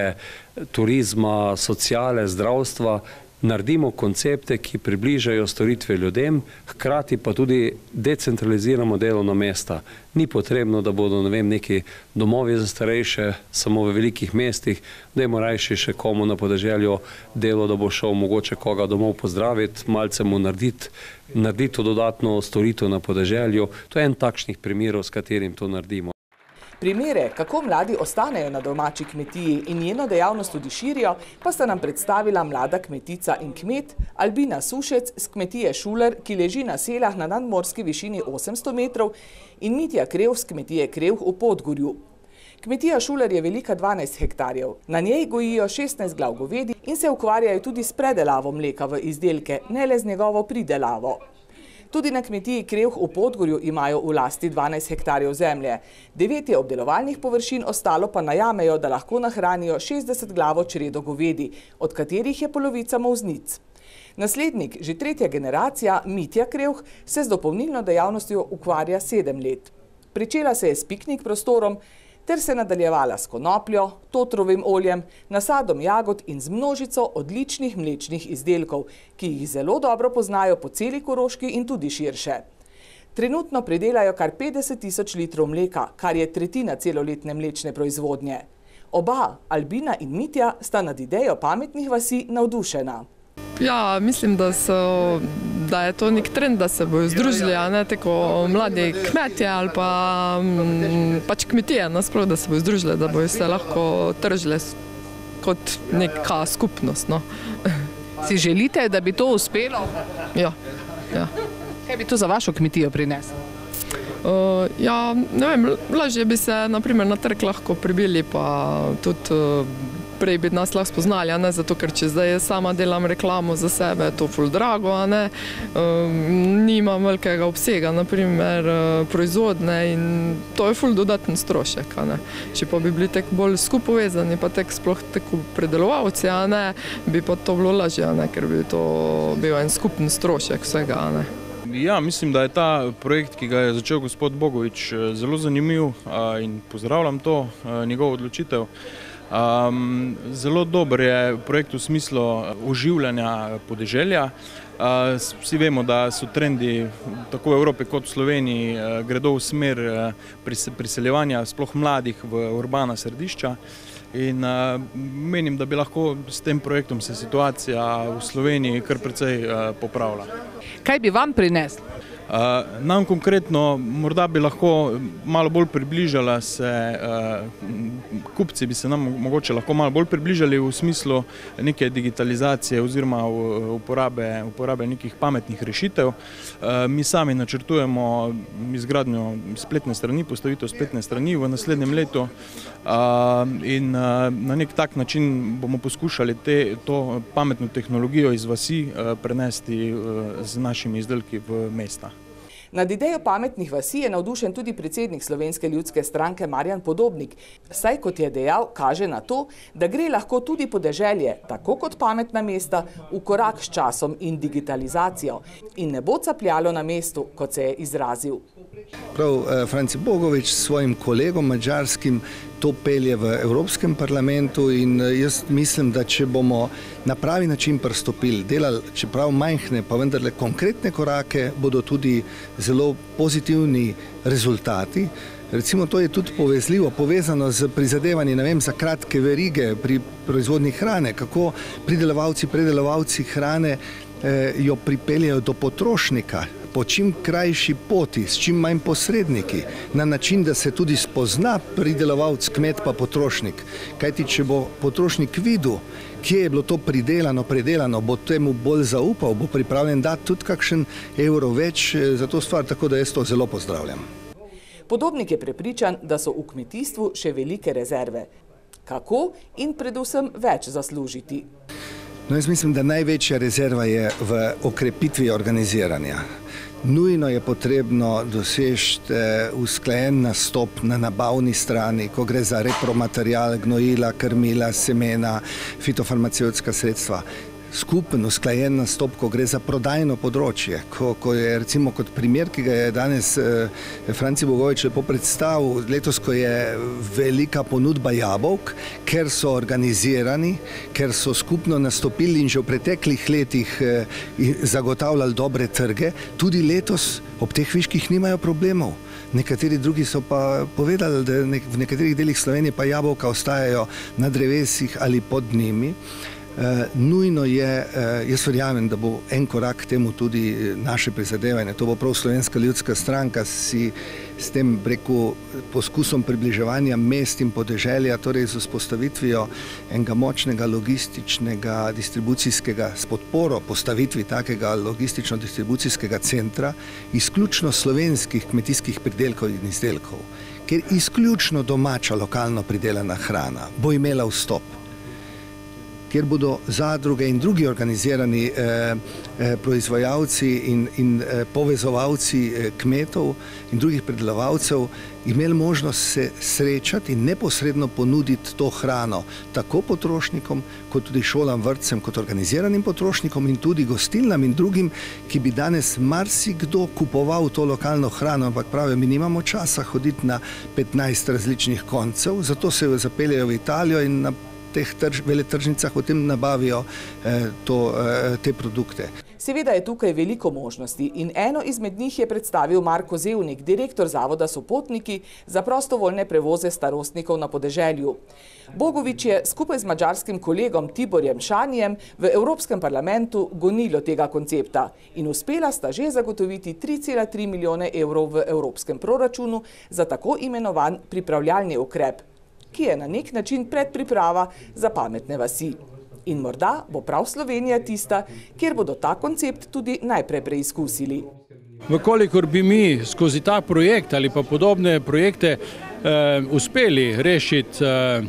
S8: turizma, sociale, zdravstva naredimo koncepte, ki približajo storitve ljudem, hkrati pa tudi decentraliziramo delovna mesta. Ni potrebno, da bodo ne vem, neki domovi za starejše samo v velikih mestih, da je morajši še komu na podeželju delo, da bo šel mogoče koga domov pozdraviti, malce mu narediti, narediti to dodatno storitev na podeželju. To je en takšnih primerov, s katerim to naredimo.
S2: Primere, kako mladi ostanejo na domači kmetiji in njeno dejavnost tudi širijo, pa sta nam predstavila mlada kmetica in kmet Albina Sušec z kmetije Šuler, ki leži na selah na nadmorski višini 800 metrov in Mitja Krev z kmetije Krev v Podgorju. Kmetija Šuler je velika 12 hektarjev, na njej gojijo 16 glav govedi in se ukvarjajo tudi s predelavo mleka v izdelke, ne le z njegovo pridelavo. Tudi na kmetiji Krevh v Podgorju imajo v lasti 12 hektarjev zemlje. Devet je obdelovalnih površin, ostalo pa najamejo, da lahko nahranijo 60 glavo čredo govedi, od katerih je polovica mouznic. Naslednik, že tretja generacija, Mitja Krevh, se z dopolnilno dejavnostjo ukvarja sedem let. Pričela se je s piknik prostorom, ter se nadaljevala s konopljo, totrovim oljem, nasadom jagod in z množico odličnih mlečnih izdelkov, ki jih zelo dobro poznajo po celi koroški in tudi širše. Trenutno predelajo kar 50 tisoč litrov mleka, kar je tretjina celoletne mlečne proizvodnje. Oba, Albina in Mitja, sta nad idejo pametnih vasi navdušena. Ja, mislim, da, so, da je to nek trend, da se bodo
S15: združili, ja, ja. ne tako mladi kmetje ali pa, mm, pač kmetije, nasprav, da se bodo združili, da bodo se lahko tržile kot neka skupnost.
S2: No. (laughs) Si želite, da bi to uspelo? Ja, ja. Kaj bi to za vašo kmetijo prineslo? Uh, ja, ne vem, lažje bi se naprimer, na trg lahko pribili, pa tudi. Uh, prej bi nas lahko spoznali, ne zato, ker če zdaj sama delam reklamo za sebe, to ful drago, ne, um, nimam
S15: velikega obsega, naprimer uh, proizvodne in to je ful dodaten strošek, ne. Če pa bi bili tek bolj skup povezani, pa tek sploh tako predelovalci, ne,
S2: bi pa to bilo lažje, ne, ker bi to bil en skupni strošek vsega, ne.
S16: Ja,
S17: mislim, da je ta projekt, ki ga je začel gospod Bogovič, eh, zelo zanimiv in pozdravljam to, eh, njegov odločitev. Um, zelo dober je projekt v smislu eh, oživljanja podeželja. Uh, vsi vemo, da so trendi tako v Evropi kot v Sloveniji uh, gredo v smer uh, pris priseljevanja sploh mladih v urbana središča. In uh, menim, da bi lahko s tem projektom se situacija v Sloveniji kar precej uh, popravila.
S2: Kaj bi vam prineslo?
S17: Eh, nam konkretno morda bi lahko malo bolj približala se, eh, kupci bi se nam mogoče lahko malo bolj približali v smislu neke digitalizacije oziroma uporabe nekih pametnih rešitev. Eh, mi sami načrtujemo izgradnjo spletne strani, postavitev spletne strani v naslednjem letu in na nek tak način bomo poskušali to pametno tehnologijo iz vasi prenesti z našimi izdelki v mestah.
S2: Nad idejo pametnih vasi je navdušen tudi predsednik slovenske ljudske stranke Marjan Podobnik. Saj, kot je dejal, kaže na to, da gre lahko tudi podeželje, tako kot pametna mesta, v korak s časom in digitalizacijo in ne bo capljalo na mestu, kot se je izrazil.
S11: Prav eh, Franci Bogovič s svojim kolegom mađarskim to pelje v Evropskem parlamentu in eh, jaz mislim, da če bomo na pravi način prstopili, delali čeprav manjhne, pa vendarle konkretne korake, bodo tudi zelo pozitivni rezultati. Recimo to je tudi povezljivo, povezano z prizadevanjem, ne vem, za kratke verige pri proizvodni hrane, kako pridelovalci, predelovalci hrane eh, jo pripeljajo do potrošnika, po čim krajši poti, s čim manj posredniki, na način, da se tudi spozna pridelovalc kmet pa potrošnik. Kajti, če bo potrošnik videl, kje je bilo to pridelano, predelano, bo temu bolj zaupal, bo pripravljen dati tudi kakšen evro več eh, za to stvar, tako da jaz to zelo pozdravljam.
S2: Podobnik je prepričan, da so v kmetijstvu še velike rezerve. Kako in predvsem več zaslužiti?
S11: No, jaz mislim, da največja rezerva je v okrepitvi organiziranja. Nujno je potrebno dosežiti eh, usklajen nastop na nabavni strani, ko gre za repromaterial, gnojila, krmila, semena, fitofarmacijska sredstva skupen, usklajen nastop, ko gre za prodajno področje. Ko, ko je, recimo, kot primer, ki ga je danes eh, Franci Bogovič lepo predstavil, letos, ko je velika ponudba jabolk, ker so organizirani, ker so skupno nastopili in že v preteklih letih eh, zagotavljali dobre trge, tudi letos ob teh viških nimajo problemov. Nekateri drugi so pa povedali, da v nekaterih delih Slovenije pa jabolka ostajajo na drevesih ali pod njimi. Uh, nujno je, uh, jaz verjamem, da bo en korak k temu tudi eh, naše prizadevanje. To bo prav slovenska ljudska stranka si s tem breku poskusom približevanja mest in podeželja, torej z vzpostavitvijo enega močnega logističnega distribucijskega, s podporo postavitvi takega logistično-distribucijskega centra, izključno slovenskih kmetijskih pridelkov in izdelkov, ker izključno domača lokalno pridelana hrana bo imela vstop kjer bodo zadruge in drugi organizirani eh, eh, proizvajalci in, in eh, povezovalci eh, kmetov in drugih predelovalcev imeli možnost se srečati in neposredno ponuditi to hrano tako potrošnikom, kot tudi šolam, vrtcem, kot organiziranim potrošnikom in tudi gostilnam in drugim, ki bi danes marsikdo kupoval to lokalno hrano, ampak pravijo, mi nimamo časa hoditi na 15 različnih koncev, zato se jo zapeljejo v Italijo in na teh trž, veletržnicah potem nabavijo eh, to, eh, te produkte.
S2: Seveda je tukaj veliko možnosti in eno izmed njih je predstavil Marko Zevnik, direktor Zavoda Sopotniki za prostovoljne prevoze starostnikov na podeželju. Bogovič je skupaj z mačarskim kolegom Tiborjem Šanjem v Evropskem parlamentu gonilo tega koncepta in uspela sta že zagotoviti 3,3 milijone evrov v evropskem proračunu za tako imenovan pripravljalni ukrep ki je na nek način predpriprava za pametne vasi. In morda bo prav Slovenija tista, kjer bodo ta koncept tudi najprej preizkusili.
S16: Vkolikor bi mi skozi ta projekt ali pa podobne projekte eh, uspeli rešiti eh, eh,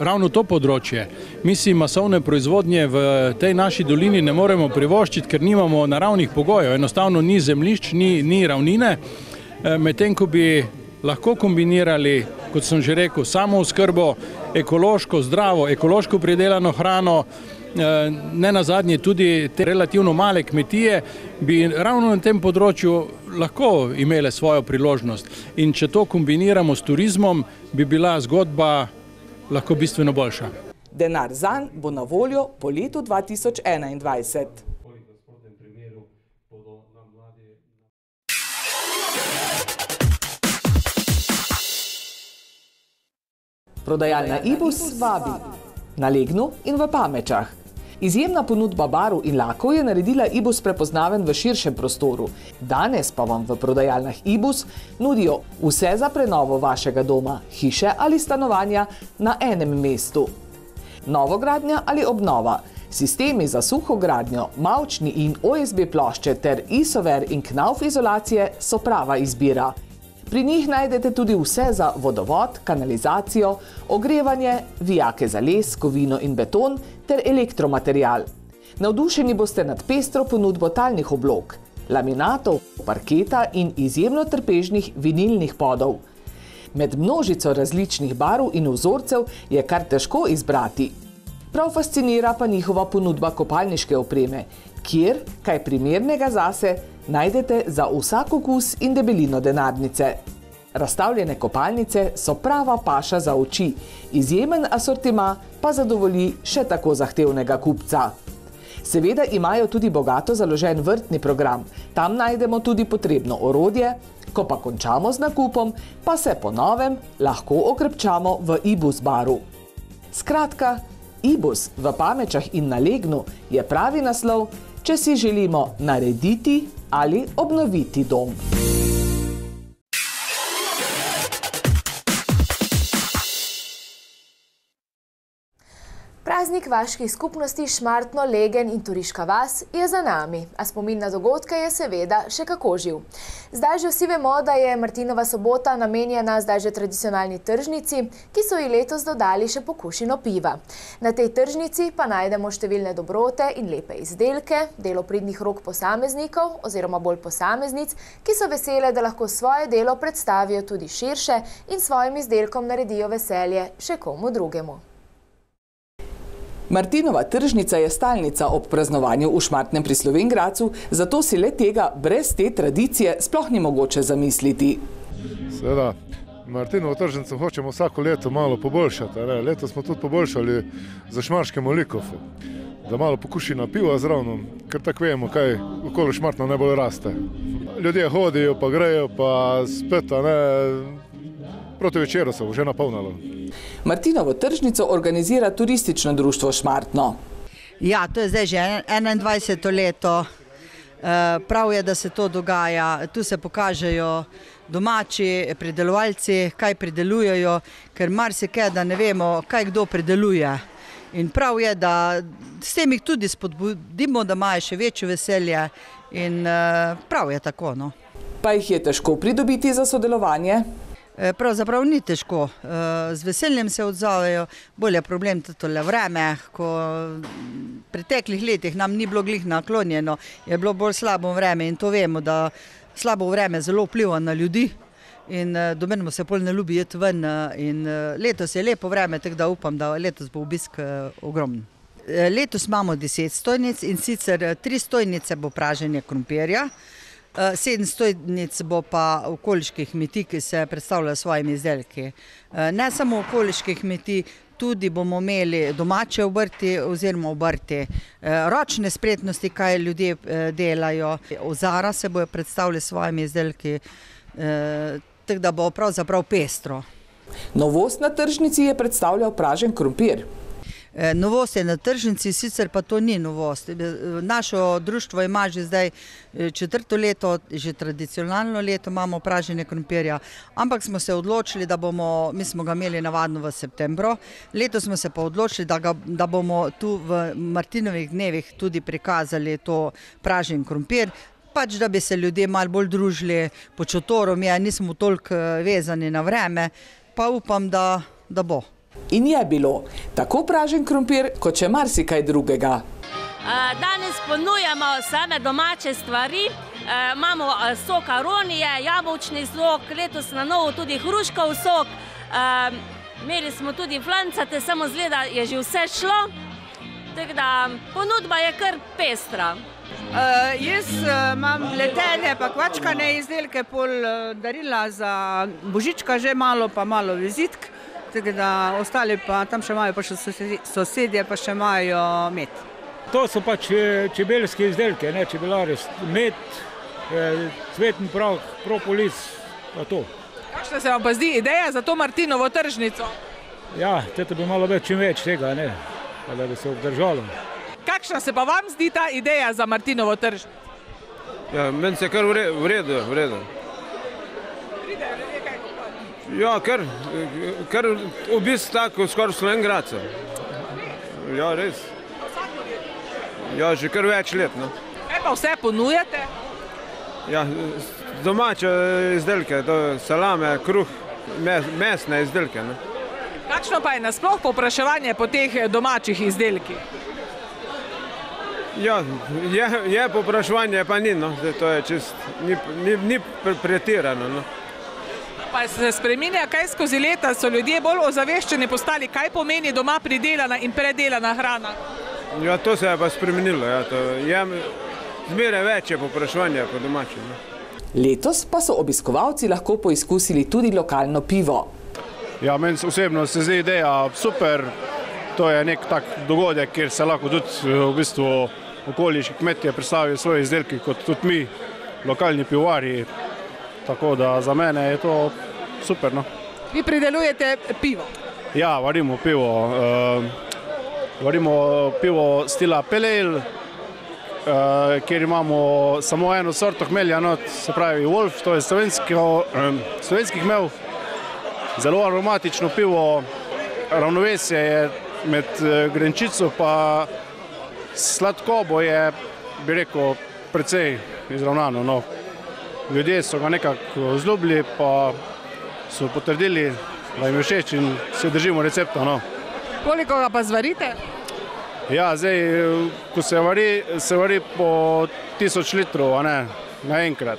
S16: ravno to področje, mi si masovne proizvodnje v tej naši dolini ne moremo privoščiti, ker nimamo naravnih pogojev, enostavno ni zemljišč, ni, ni ravnine, eh, medtem ko bi lahko kombinirali, kot sem že rekel, samo oskrbo, ekološko, zdravo, ekološko pridelano hrano, eh, ne na zadnje tudi te relativno male kmetije, bi ravno na tem področju lahko imele svojo priložnost. In če to kombiniramo s turizmom, bi bila zgodba lahko bistveno boljša.
S2: Denar zanj bo na voljo po letu 2021. Prodajalna Ibus vabi na Legnu in v Pamečah. Izjemna ponudba barov in lakov je naredila Ibus prepoznaven v širšem prostoru. Danes pa vam v prodajalnah Ibus nudijo vse za prenovo vašega doma, hiše ali stanovanja na enem mestu. Novogradnja ali obnova, sistemi za suho gradnjo, mavčni in OSB plošče ter ISOVER in KNAUF izolacije so prava izbira. Pri njih najdete tudi vse za vodovod, kanalizacijo, ogrevanje, vijake za les, kovino in beton ter elektromaterial. Navdušeni boste nad pestro ponudbo talnih oblog, laminatov, parketa in izjemno trpežnih vinilnih podov. Med množico različnih barv in vzorcev je kar težko izbrati. Prav fascinira pa njihova ponudba kopalniške opreme, kjer, kaj primernega zase, vsega najdete za vsak okus in debelino denarnice. Razstavljene kopalnice so prava paša za oči, izjemen asortima pa zadovolji še tako zahtevnega kupca. Seveda imajo tudi bogato založen vrtni program, tam najdemo tudi potrebno orodje, ko pa končamo z nakupom, pa se po novem lahko okrepčamo v Ibus baru. Skratka, Ibus v pamečah in na legnu je pravi naslov, če si želimo narediti ali obnoviti dom.
S1: Praznik vaških skupnosti Šmartno, Legen in Turiška vas je za nami, a spomin na dogodke je seveda še kako živ. Zdaj že vsi vemo, da je Martinova sobota namenjena zdaj že tradicionalni tržnici, ki so ji letos dodali še pokušino piva. Na tej tržnici pa najdemo številne dobrote in lepe izdelke, delo pridnih rok posameznikov oziroma bolj posameznic, ki so vesele, da lahko svoje delo predstavijo tudi širše in svojim izdelkom naredijo veselje še komu drugemu.
S2: Martinova tržnica je stalnica ob praznovanju v Šmartnem pri Slovengracu, zato si le tega brez te tradicije sploh ni mogoče zamisliti. Seveda, Martinovo
S18: tržnico hočemo vsako leto malo poboljšati. Ne? Leto smo tudi poboljšali za šmarške molikofe, da malo pokuši na pivo zravno, ker tako vemo, kaj okoli Šmartno najbolj raste.
S2: Ljudje hodijo, pa grejo, pa spet, ne? proti večeru se bo že napolnalo. Martinovo tržnico organizira turistično društvo Šmartno.
S5: Ja, to je zdaj že 21. leto. E, prav je, da se to dogaja. Tu se pokažejo domači predelovalci, kaj predelujejo, ker mar se kaj, da ne vemo, kaj kdo predeluje. In prav je, da s tem jih tudi spodbudimo, da imajo še večjo veselje in e, prav je tako. No. Pa jih je težko pridobiti za sodelovanje? Ja. Eh, pravzaprav ni težko, eh, z veseljem se odzovejo, bolje problem je tole vreme, ko v mm, preteklih letih nam ni bilo glih naklonjeno, je bilo bolj slabo vreme in to vemo, da slabo vreme zelo vpliva na ljudi in eh, do menimo se pol ne ljubi jeti ven in letos je lepo vreme, tako da upam, da letos bo obisk ogromno. Letos imamo deset stojnic in sicer tri stojnice bo praženje krompirja, sedem stojnic bo pa okoliških kmetij, ki se predstavljajo s svojimi izdelki. Eh, ne samo okoliških kmetij, tudi bomo imeli domače obrti oziroma obrti eh, ročne spretnosti, kaj ljudje eh, delajo. Ozara se bojo predstavljali s svojimi izdelki, tako da bo pravzaprav pestro. Novost na tržnici je predstavljal pražen krompir. Eh, novost je na tržnici, sicer pa to ni novost. Eh, Našo društvo ima že zdaj eh, četrto leto, že tradicionalno leto imamo pražene krompirja, ampak smo se odločili, da bomo, mi smo ga imeli navadno v septembro, leto smo se pa odločili, da, ga, da bomo tu v Martinovih dnevih tudi prikazali to pražen krompir, pač da bi se ljudje malo bolj družili po čotorom, ja, nismo toliko vezani na vreme, pa upam, da, da bo. In je bilo
S2: tako pražen krompir, kot še marsikaj drugega.
S7: Danes ponujemo same domače stvari. Imamo sok aronije, jabolčni sok, letos na novo tudi hruškov sok. Imeli smo tudi flancate, samo zgleda je že vse šlo. Tako da ponudba je kar pestra.
S5: Jaz imam letene, pa kvačkane izdelke, pol darila za božička že malo, pa malo vizitk tako da ostali pa tam še imajo, pa še sosedje pa še imajo med. To so pač
S16: eh, čebeljske izdelke, ne čebelari, med, eh, cvetni prah, propolis, pa to.
S2: Kakšna se vam pa zdi ideja za to Martinovo tržnico?
S16: Ja, teto bi malo več, čim več tega, ne, da bi se obdržalo.
S2: Kakšna se pa vam zdi ta ideja za Martinovo tržnico?
S4: Ja, meni se kar vredo, vredo. Ja, kar, kar v bistvu tako skoraj slovenj graca. Ja, res. Ja, že kar več let. No.
S2: E pa vse ponujate?
S4: Ja, domače izdelke, to salame, kruh, mes, mesne izdelke. No.
S2: Kakšno pa je nasploh popraševanje po teh eh, domačih izdelkih?
S4: Ja, je, je popraševanje, pa ni, no. to je čist, ni, ni, ni pretirano. No.
S2: Pa se spremenja, kaj skozi leta so ljudje bolj ozaveščeni postali, kaj pomeni doma pridelana in predelana hrana?
S4: Ja, to se je pa spremenilo. Ja, jem, zmeraj več je poprašovanja po domačem. No.
S2: Letos pa so obiskovalci lahko poizkusili tudi lokalno pivo.
S18: Ja, meni osebno se zdi ideja super. To je nek tak dogodek, kjer se lahko tudi eh, v bistvu okoliški kmetje predstavijo svoje izdelke kot tudi mi, lokalni pivovari tako da za mene je to super. No.
S2: Vi pridelujete pivo?
S18: Ja, varimo pivo. Uh, varimo pivo stila Pelejl, uh, eh, kjer imamo samo eno sorto hmelja, no, se pravi Wolf, to je slovenskih eh, slovenski mev. Zelo aromatično pivo, ravnovesje je med grenčico pa sladkobo je, bi rekel, precej izravnano. No ljudje so ga nekako zlubili, pa so potrdili, da jim je všeč in se držimo recepta. No.
S2: Koliko ga pa zvarite?
S18: Ja, zdaj, ko se vari, se vari po tisoč litrov ne, naenkrat,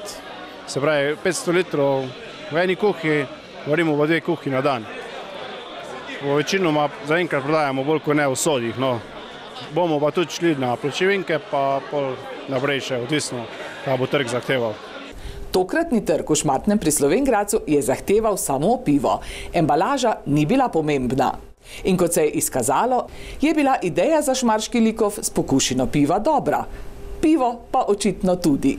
S18: se pravi 500 litrov v eni kuhi, varimo v dve kuhi na dan. V večinoma zaenkrat prodajamo bolj kot ne v sodih, no.
S2: bomo pa tudi šli na plačevinke, pa pol naprej še, odvisno, kaj bo trg zahteval tokratni trg v Šmartnem pri Slovengracu je zahteval samo pivo. Embalaža ni bila pomembna. In kot se je izkazalo, je bila ideja za šmarški likov s pokušino piva dobra. Pivo pa očitno tudi.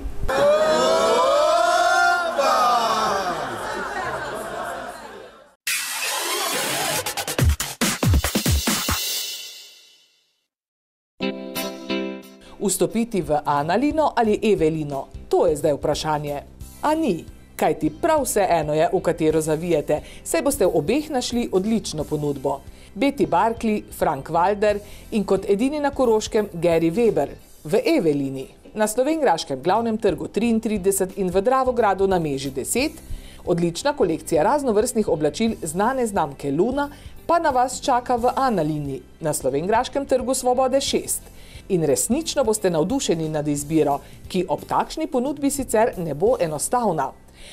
S2: Vstopiti v Analino ali Evelino? To je zdaj vprašanje a ni. Kaj ti prav vse eno je, v katero zavijete, saj boste v obeh našli odlično ponudbo. Betty Barkley, Frank Walder in kot edini na Koroškem Gary Weber v Evelini. Na Slovengraškem glavnem trgu 33 in v Dravogradu na Meži 10, odlična kolekcija raznovrstnih oblačil znane znamke Luna pa na vas čaka v Analini na Slovengraškem trgu Svobode 6 in resnično boste navdušeni nad izbiro, ki ob takšni ponudbi sicer ne bo enostavna.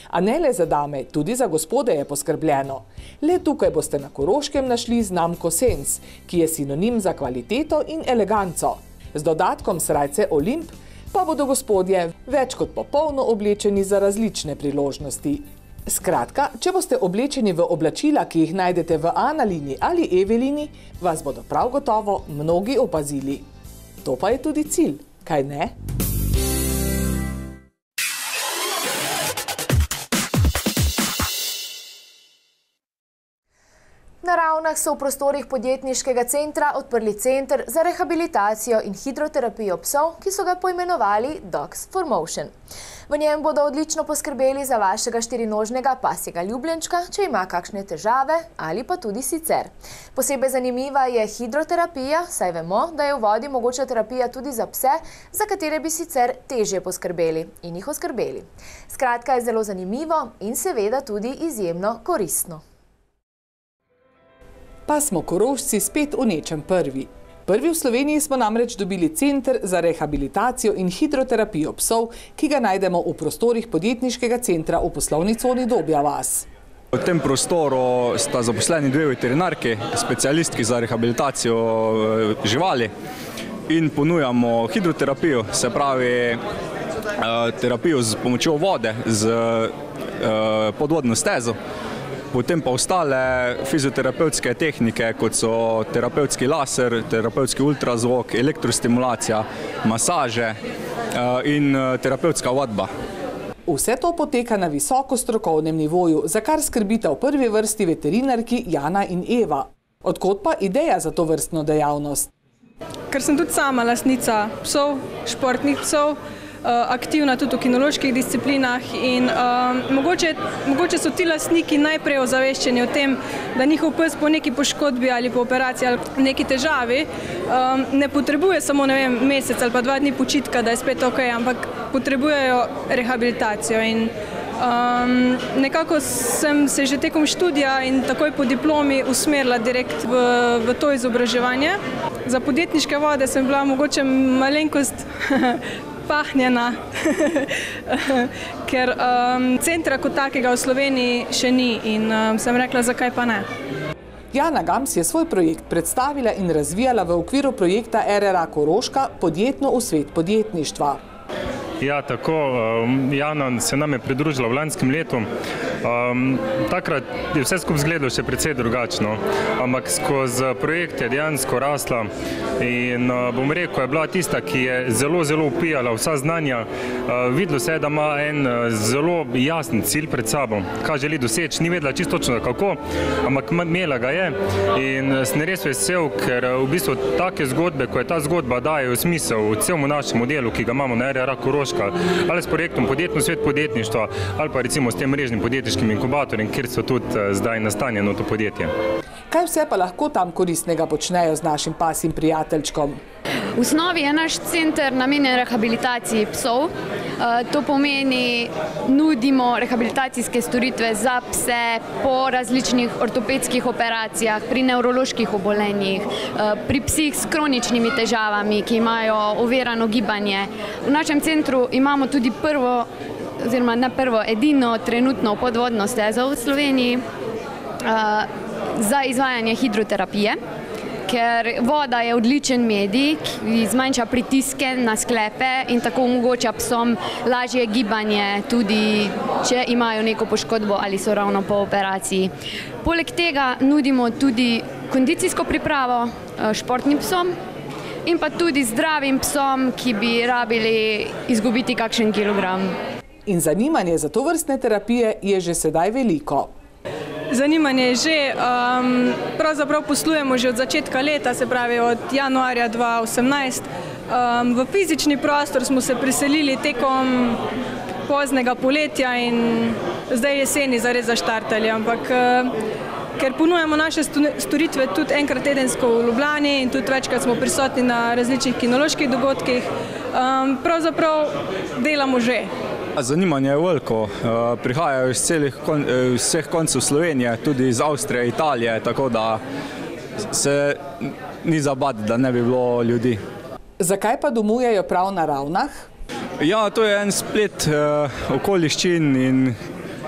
S2: A ne le za dame, tudi za gospode je poskrbljeno. Le tukaj boste na Koroškem našli znamko Sens, ki je sinonim za kvaliteto in eleganco. Z dodatkom srajce Olimp pa bodo gospodje več kot popolno oblečeni za različne priložnosti. Skratka, če boste oblečeni v oblačila, ki jih najdete v Analini ali Evelini, vas bodo prav gotovo mnogi opazili. To pa je tudi cilj, kaj ne?
S1: Na ravnah so v prostorih podjetniškega centra odprli centr za rehabilitacijo in hidroterapijo psov, ki so ga poimenovali Dogs for Motion. V njem bodo odlično poskrbeli za vašega štirinožnega pasjega ljubljenčka, če ima kakšne težave ali pa tudi sicer. Posebej zanimiva je hidroterapija, saj vemo, da je v vodi mogoča terapija tudi za pse, za katere bi sicer težje poskrbeli in jih oskrbeli. Skratka je zelo zanimivo in seveda tudi izjemno koristno
S2: pa smo korošci spet v nečem prvi. Prvi v Sloveniji smo namreč dobili Centr za rehabilitacijo in hidroterapijo psov, ki ga najdemo v prostorih podjetniškega centra v poslovni coni Dobja Vas.
S19: V tem prostoru sta zaposleni dve veterinarki, specialistki za rehabilitacijo eh, živali in ponujamo hidroterapijo, se pravi eh, terapijo z pomočjo vode, z eh, podvodno stezo potem pa ostale fizioterapevtske tehnike, kot so terapevtski laser, terapevtski ultrazvok, elektrostimulacija, masaže eh, in eh, terapevtska vadba.
S2: Vse to poteka na visokostrokovnem nivoju, za kar skrbite v prvi vrsti veterinarki Jana in Eva. Odkot pa ideja za to vrstno dejavnost?
S15: Ker sem tudi sama lasnica psov, športnih psov, vsega. Eh, aktivna tudi v kinoloških disciplinah in eh, mogoče so ti lastniki najprej ozaveščeni o tem, da njihov pes po neki poškodbi ali po operaciji ali neki težavi eh, ne potrebuje samo mesec ali pa dva dni počitka, da je spet ok, ampak potrebujejo rehabilitacijo in nekako sem se že tekom študija in takoj po diplomi usmerila direkt v to izobraževanje. Za podjetniške vode sem bila mogoče malenkost (laughs) zapahnjena, (laughs) ker um, centra kot takega v Sloveniji še ni in um, sem rekla, zakaj pa ne.
S2: Jana Gams je svoj projekt predstavila in razvijala v okviru projekta RRA Koroška podjetno v svet podjetništva.
S19: Ja, tako, um, Jana se nam je pridružila v lanskem letu. Um, takrat je vse skup zgledal še precej drugačno, ampak skozi projekt je dejansko rasla in uh, bom rekel, je bila tista, ki je zelo, zelo upijala vsa znanja. Uh, videlo se je, da ima en uh, zelo jasen cilj pred sabo, kaj želi doseči, ni vedela čisto točno kako, ampak imela ga je in sem res vesel, ker v bistvu take zgodbe, ko je ta zgodba daje v smisel v celom našem delu, ki ga imamo na RR Koroš, vložka ali s projektom Podjetno svet podjetništva ali pa recimo s tem mrežnim podjetniškim inkubatorjem, kjer so tudi eh, zdaj nastanjeno to
S2: podjetje. Kaj vse pa lahko tam koristnega počnejo z našim pasim prijateljčkom?
S13: V osnovi je naš center namenjen rehabilitaciji psov. Eh, to pomeni, nudimo rehabilitacijske storitve za pse po različnih ortopedskih operacijah, pri nevroloških obolenjih, eh, pri psih s kroničnimi težavami, ki imajo overano gibanje. V našem centru imamo tudi prvo, oziroma ne prvo, edino trenutno podvodno stezo v Sloveniji eh, za izvajanje hidroterapije ker voda je odličen medij, ki zmanjša pritiske na sklepe in tako omogoča psom lažje gibanje, tudi če imajo neko poškodbo ali so ravno po operaciji. Poleg tega nudimo tudi kondicijsko pripravo eh, športnim psom in pa tudi zdravim psom, ki bi rabili izgubiti kakšen kilogram.
S2: In zanimanje za to vrstne terapije je že sedaj veliko.
S15: Zanimanje je že, um, pravzaprav poslujemo že od začetka leta, se pravi od januarja 2018. Um, v fizični prostor smo se priselili tekom poznega poletja in zdaj jeseni zares zaštartali, ampak um, ker ponujemo naše storitve tudi enkrat tedensko v Ljubljani in tudi večkrat smo prisotni na različnih kinoloških dogodkih, um, pravzaprav delamo že.
S19: Zanimanje je veliko. Eh, prihajajo iz celih, eh, vseh koncev Slovenije, tudi iz Avstrije, Italije, tako da se ni zabati, da ne bi bilo ljudi.
S2: Zakaj pa domujejo prav na ravnah?
S19: Ja, to je en splet eh, okoliščin in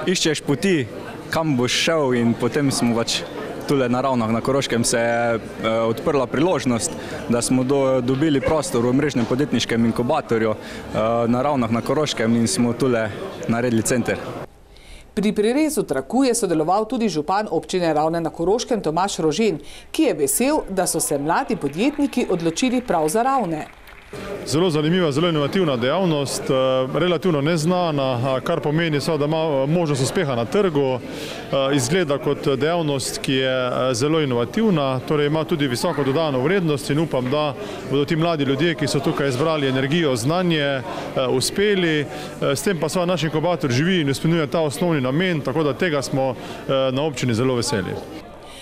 S19: iščeš poti, kam boš šel in potem smo pač tule na ravnah na Koroškem se je eh, odprla priložnost, da smo do, dobili prostor v mrežnem podjetniškem inkubatorju eh, na ravnah na Koroškem in smo tule naredili center.
S2: Pri prirezu traku je sodeloval tudi župan občine Ravne na Koroškem Tomaš Rožen, ki je vesel, da so se mladi podjetniki odločili prav za Ravne.
S18: Zelo zanimiva, zelo inovativna dejavnost, eh, relativno neznana, kar pomeni, da ima eh, možnost uspeha na trgu. Eh, izgleda kot dejavnost, ki je zelo inovativna, torej ima tudi visoko dodano vrednost in upam, da bodo ti mladi ljudje, ki so tukaj izbrali energijo, znanje, uspeli. S tem pa naš inkubator živi in uspenuje ta osnovni namen, tako da tega smo na občini zelo veseli.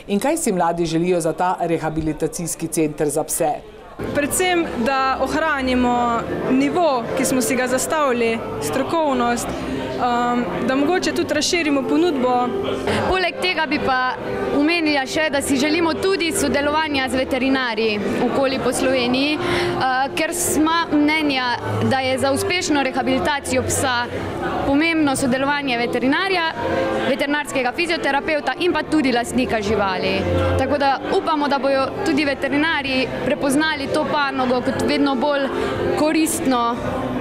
S2: In kaj si mladi želijo za ta rehabilitacijski center za pse?
S15: predvsem, da ohranimo nivo, ki smo si ga zastavili, strokovnost, Ehm, da mogoče tudi razširimo ponudbo.
S13: Poleg tega bi pa umenila še, da si želimo tudi sodelovanja z veterinarji okoli po Sloveniji, eh, ker sma mnenja, da je za uspešno rehabilitacijo psa pomembno sodelovanje veterinarja, veterinarskega fizioterapeuta in pa tudi lastnika živali. Tako da upamo, da bojo tudi veterinarji prepoznali to panogo kot vedno bolj koristno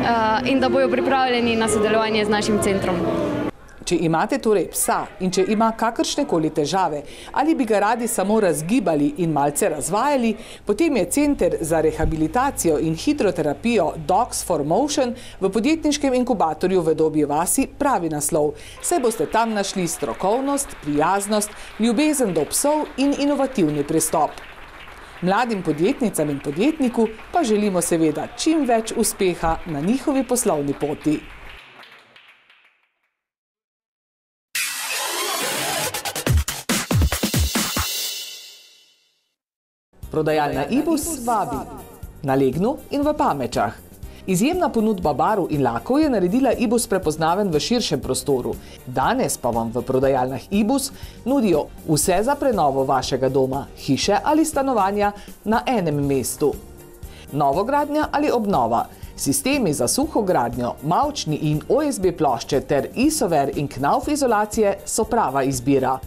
S13: Eh, in da bojo pripravljeni na sodelovanje z našim centrom.
S2: Če imate torej psa in če ima kakršnekoli težave ali bi ga radi samo razgibali in malce razvajali, potem je Center za rehabilitacijo in hidroterapijo Dogs for Motion v podjetniškem inkubatorju v dobi vasi pravi naslov. Saj boste tam našli strokovnost, prijaznost, ljubezen do psov in inovativni pristop. Mladim podjetnicam in podjetniku pa želimo seveda čim več uspeha na njihovi poslovni poti. Prodajalna
S5: IBUS vabi
S2: na Legnu in v Pamečah. Izjemna ponudba barov in lakov je naredila Ibus prepoznaven v širšem prostoru. Danes pa vam v prodajalnah Ibus nudijo vse za prenovo vašega doma, hiše ali stanovanja na enem mestu. Novogradnja ali obnova. Sistemi za suho gradnjo, mavčni in OSB plošče ter ISOVER in KNAUF izolacije so prava izbira.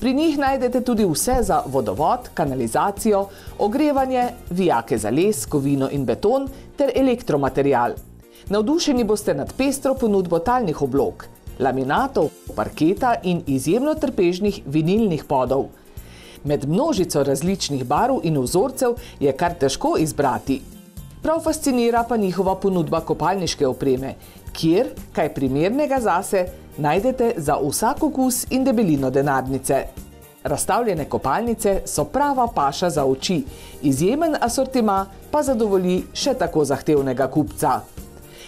S2: Pri njih najdete tudi vse za vodovod, kanalizacijo, ogrevanje, vijake za les, kovino in beton ter elektromaterial. Navdušeni boste nad pestro ponudbo talnih oblog, laminatov, parketa in izjemno trpežnih vinilnih podov. Med množico različnih barov in vzorcev je kar težko izbrati. Prav fascinira pa njihova ponudba kopalniške opreme, kjer, kaj primernega zase, vsega najdete za vsak okus in debelino denarnice. Razstavljene kopalnice so prava paša za oči, izjemen asortima pa zadovolji še tako zahtevnega kupca.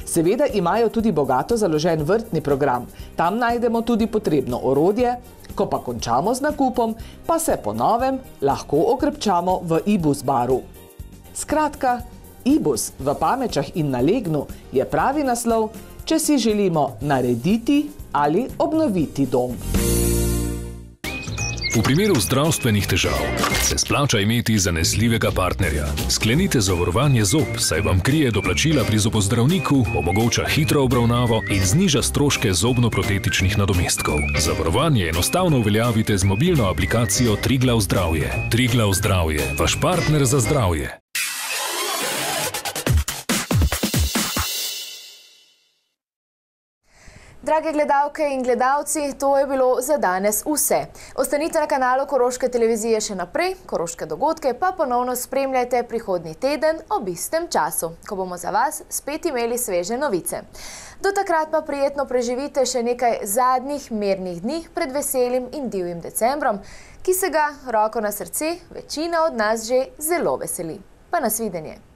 S2: Seveda imajo tudi bogato založen vrtni program, tam najdemo tudi potrebno orodje, ko pa končamo z nakupom, pa se po novem lahko okrepčamo v Ibus baru. Skratka, Ibus v pamečah in na legnu je pravi naslov, če si želimo narediti ali obnoviti dom.
S7: V primeru zdravstvenih težav se splača imeti zanesljivega partnerja. Sklenite zavarovanje zob, saj vam krije doplačila pri zobozdravniku, omogoča hitro obravnavo in zniža stroške zobnoprotetičnih nadomestkov. Zavarovanje enostavno uveljavite z mobilno aplikacijo Trigla v zdravje. Trigla v zdravje, vaš partner za zdravje.
S1: Drage gledalke in gledalci, to je bilo za danes vse. Ostanite na kanalu Koroške televizije še naprej, Koroške dogodke pa ponovno spremljajte prihodni teden ob istem času, ko bomo za vas spet imeli sveže novice. Do takrat pa prijetno preživite še nekaj zadnjih mernih dni pred veselim in divjim decembrom, ki se ga roko na srce večina od nas že zelo veseli. Pa nasvidenje!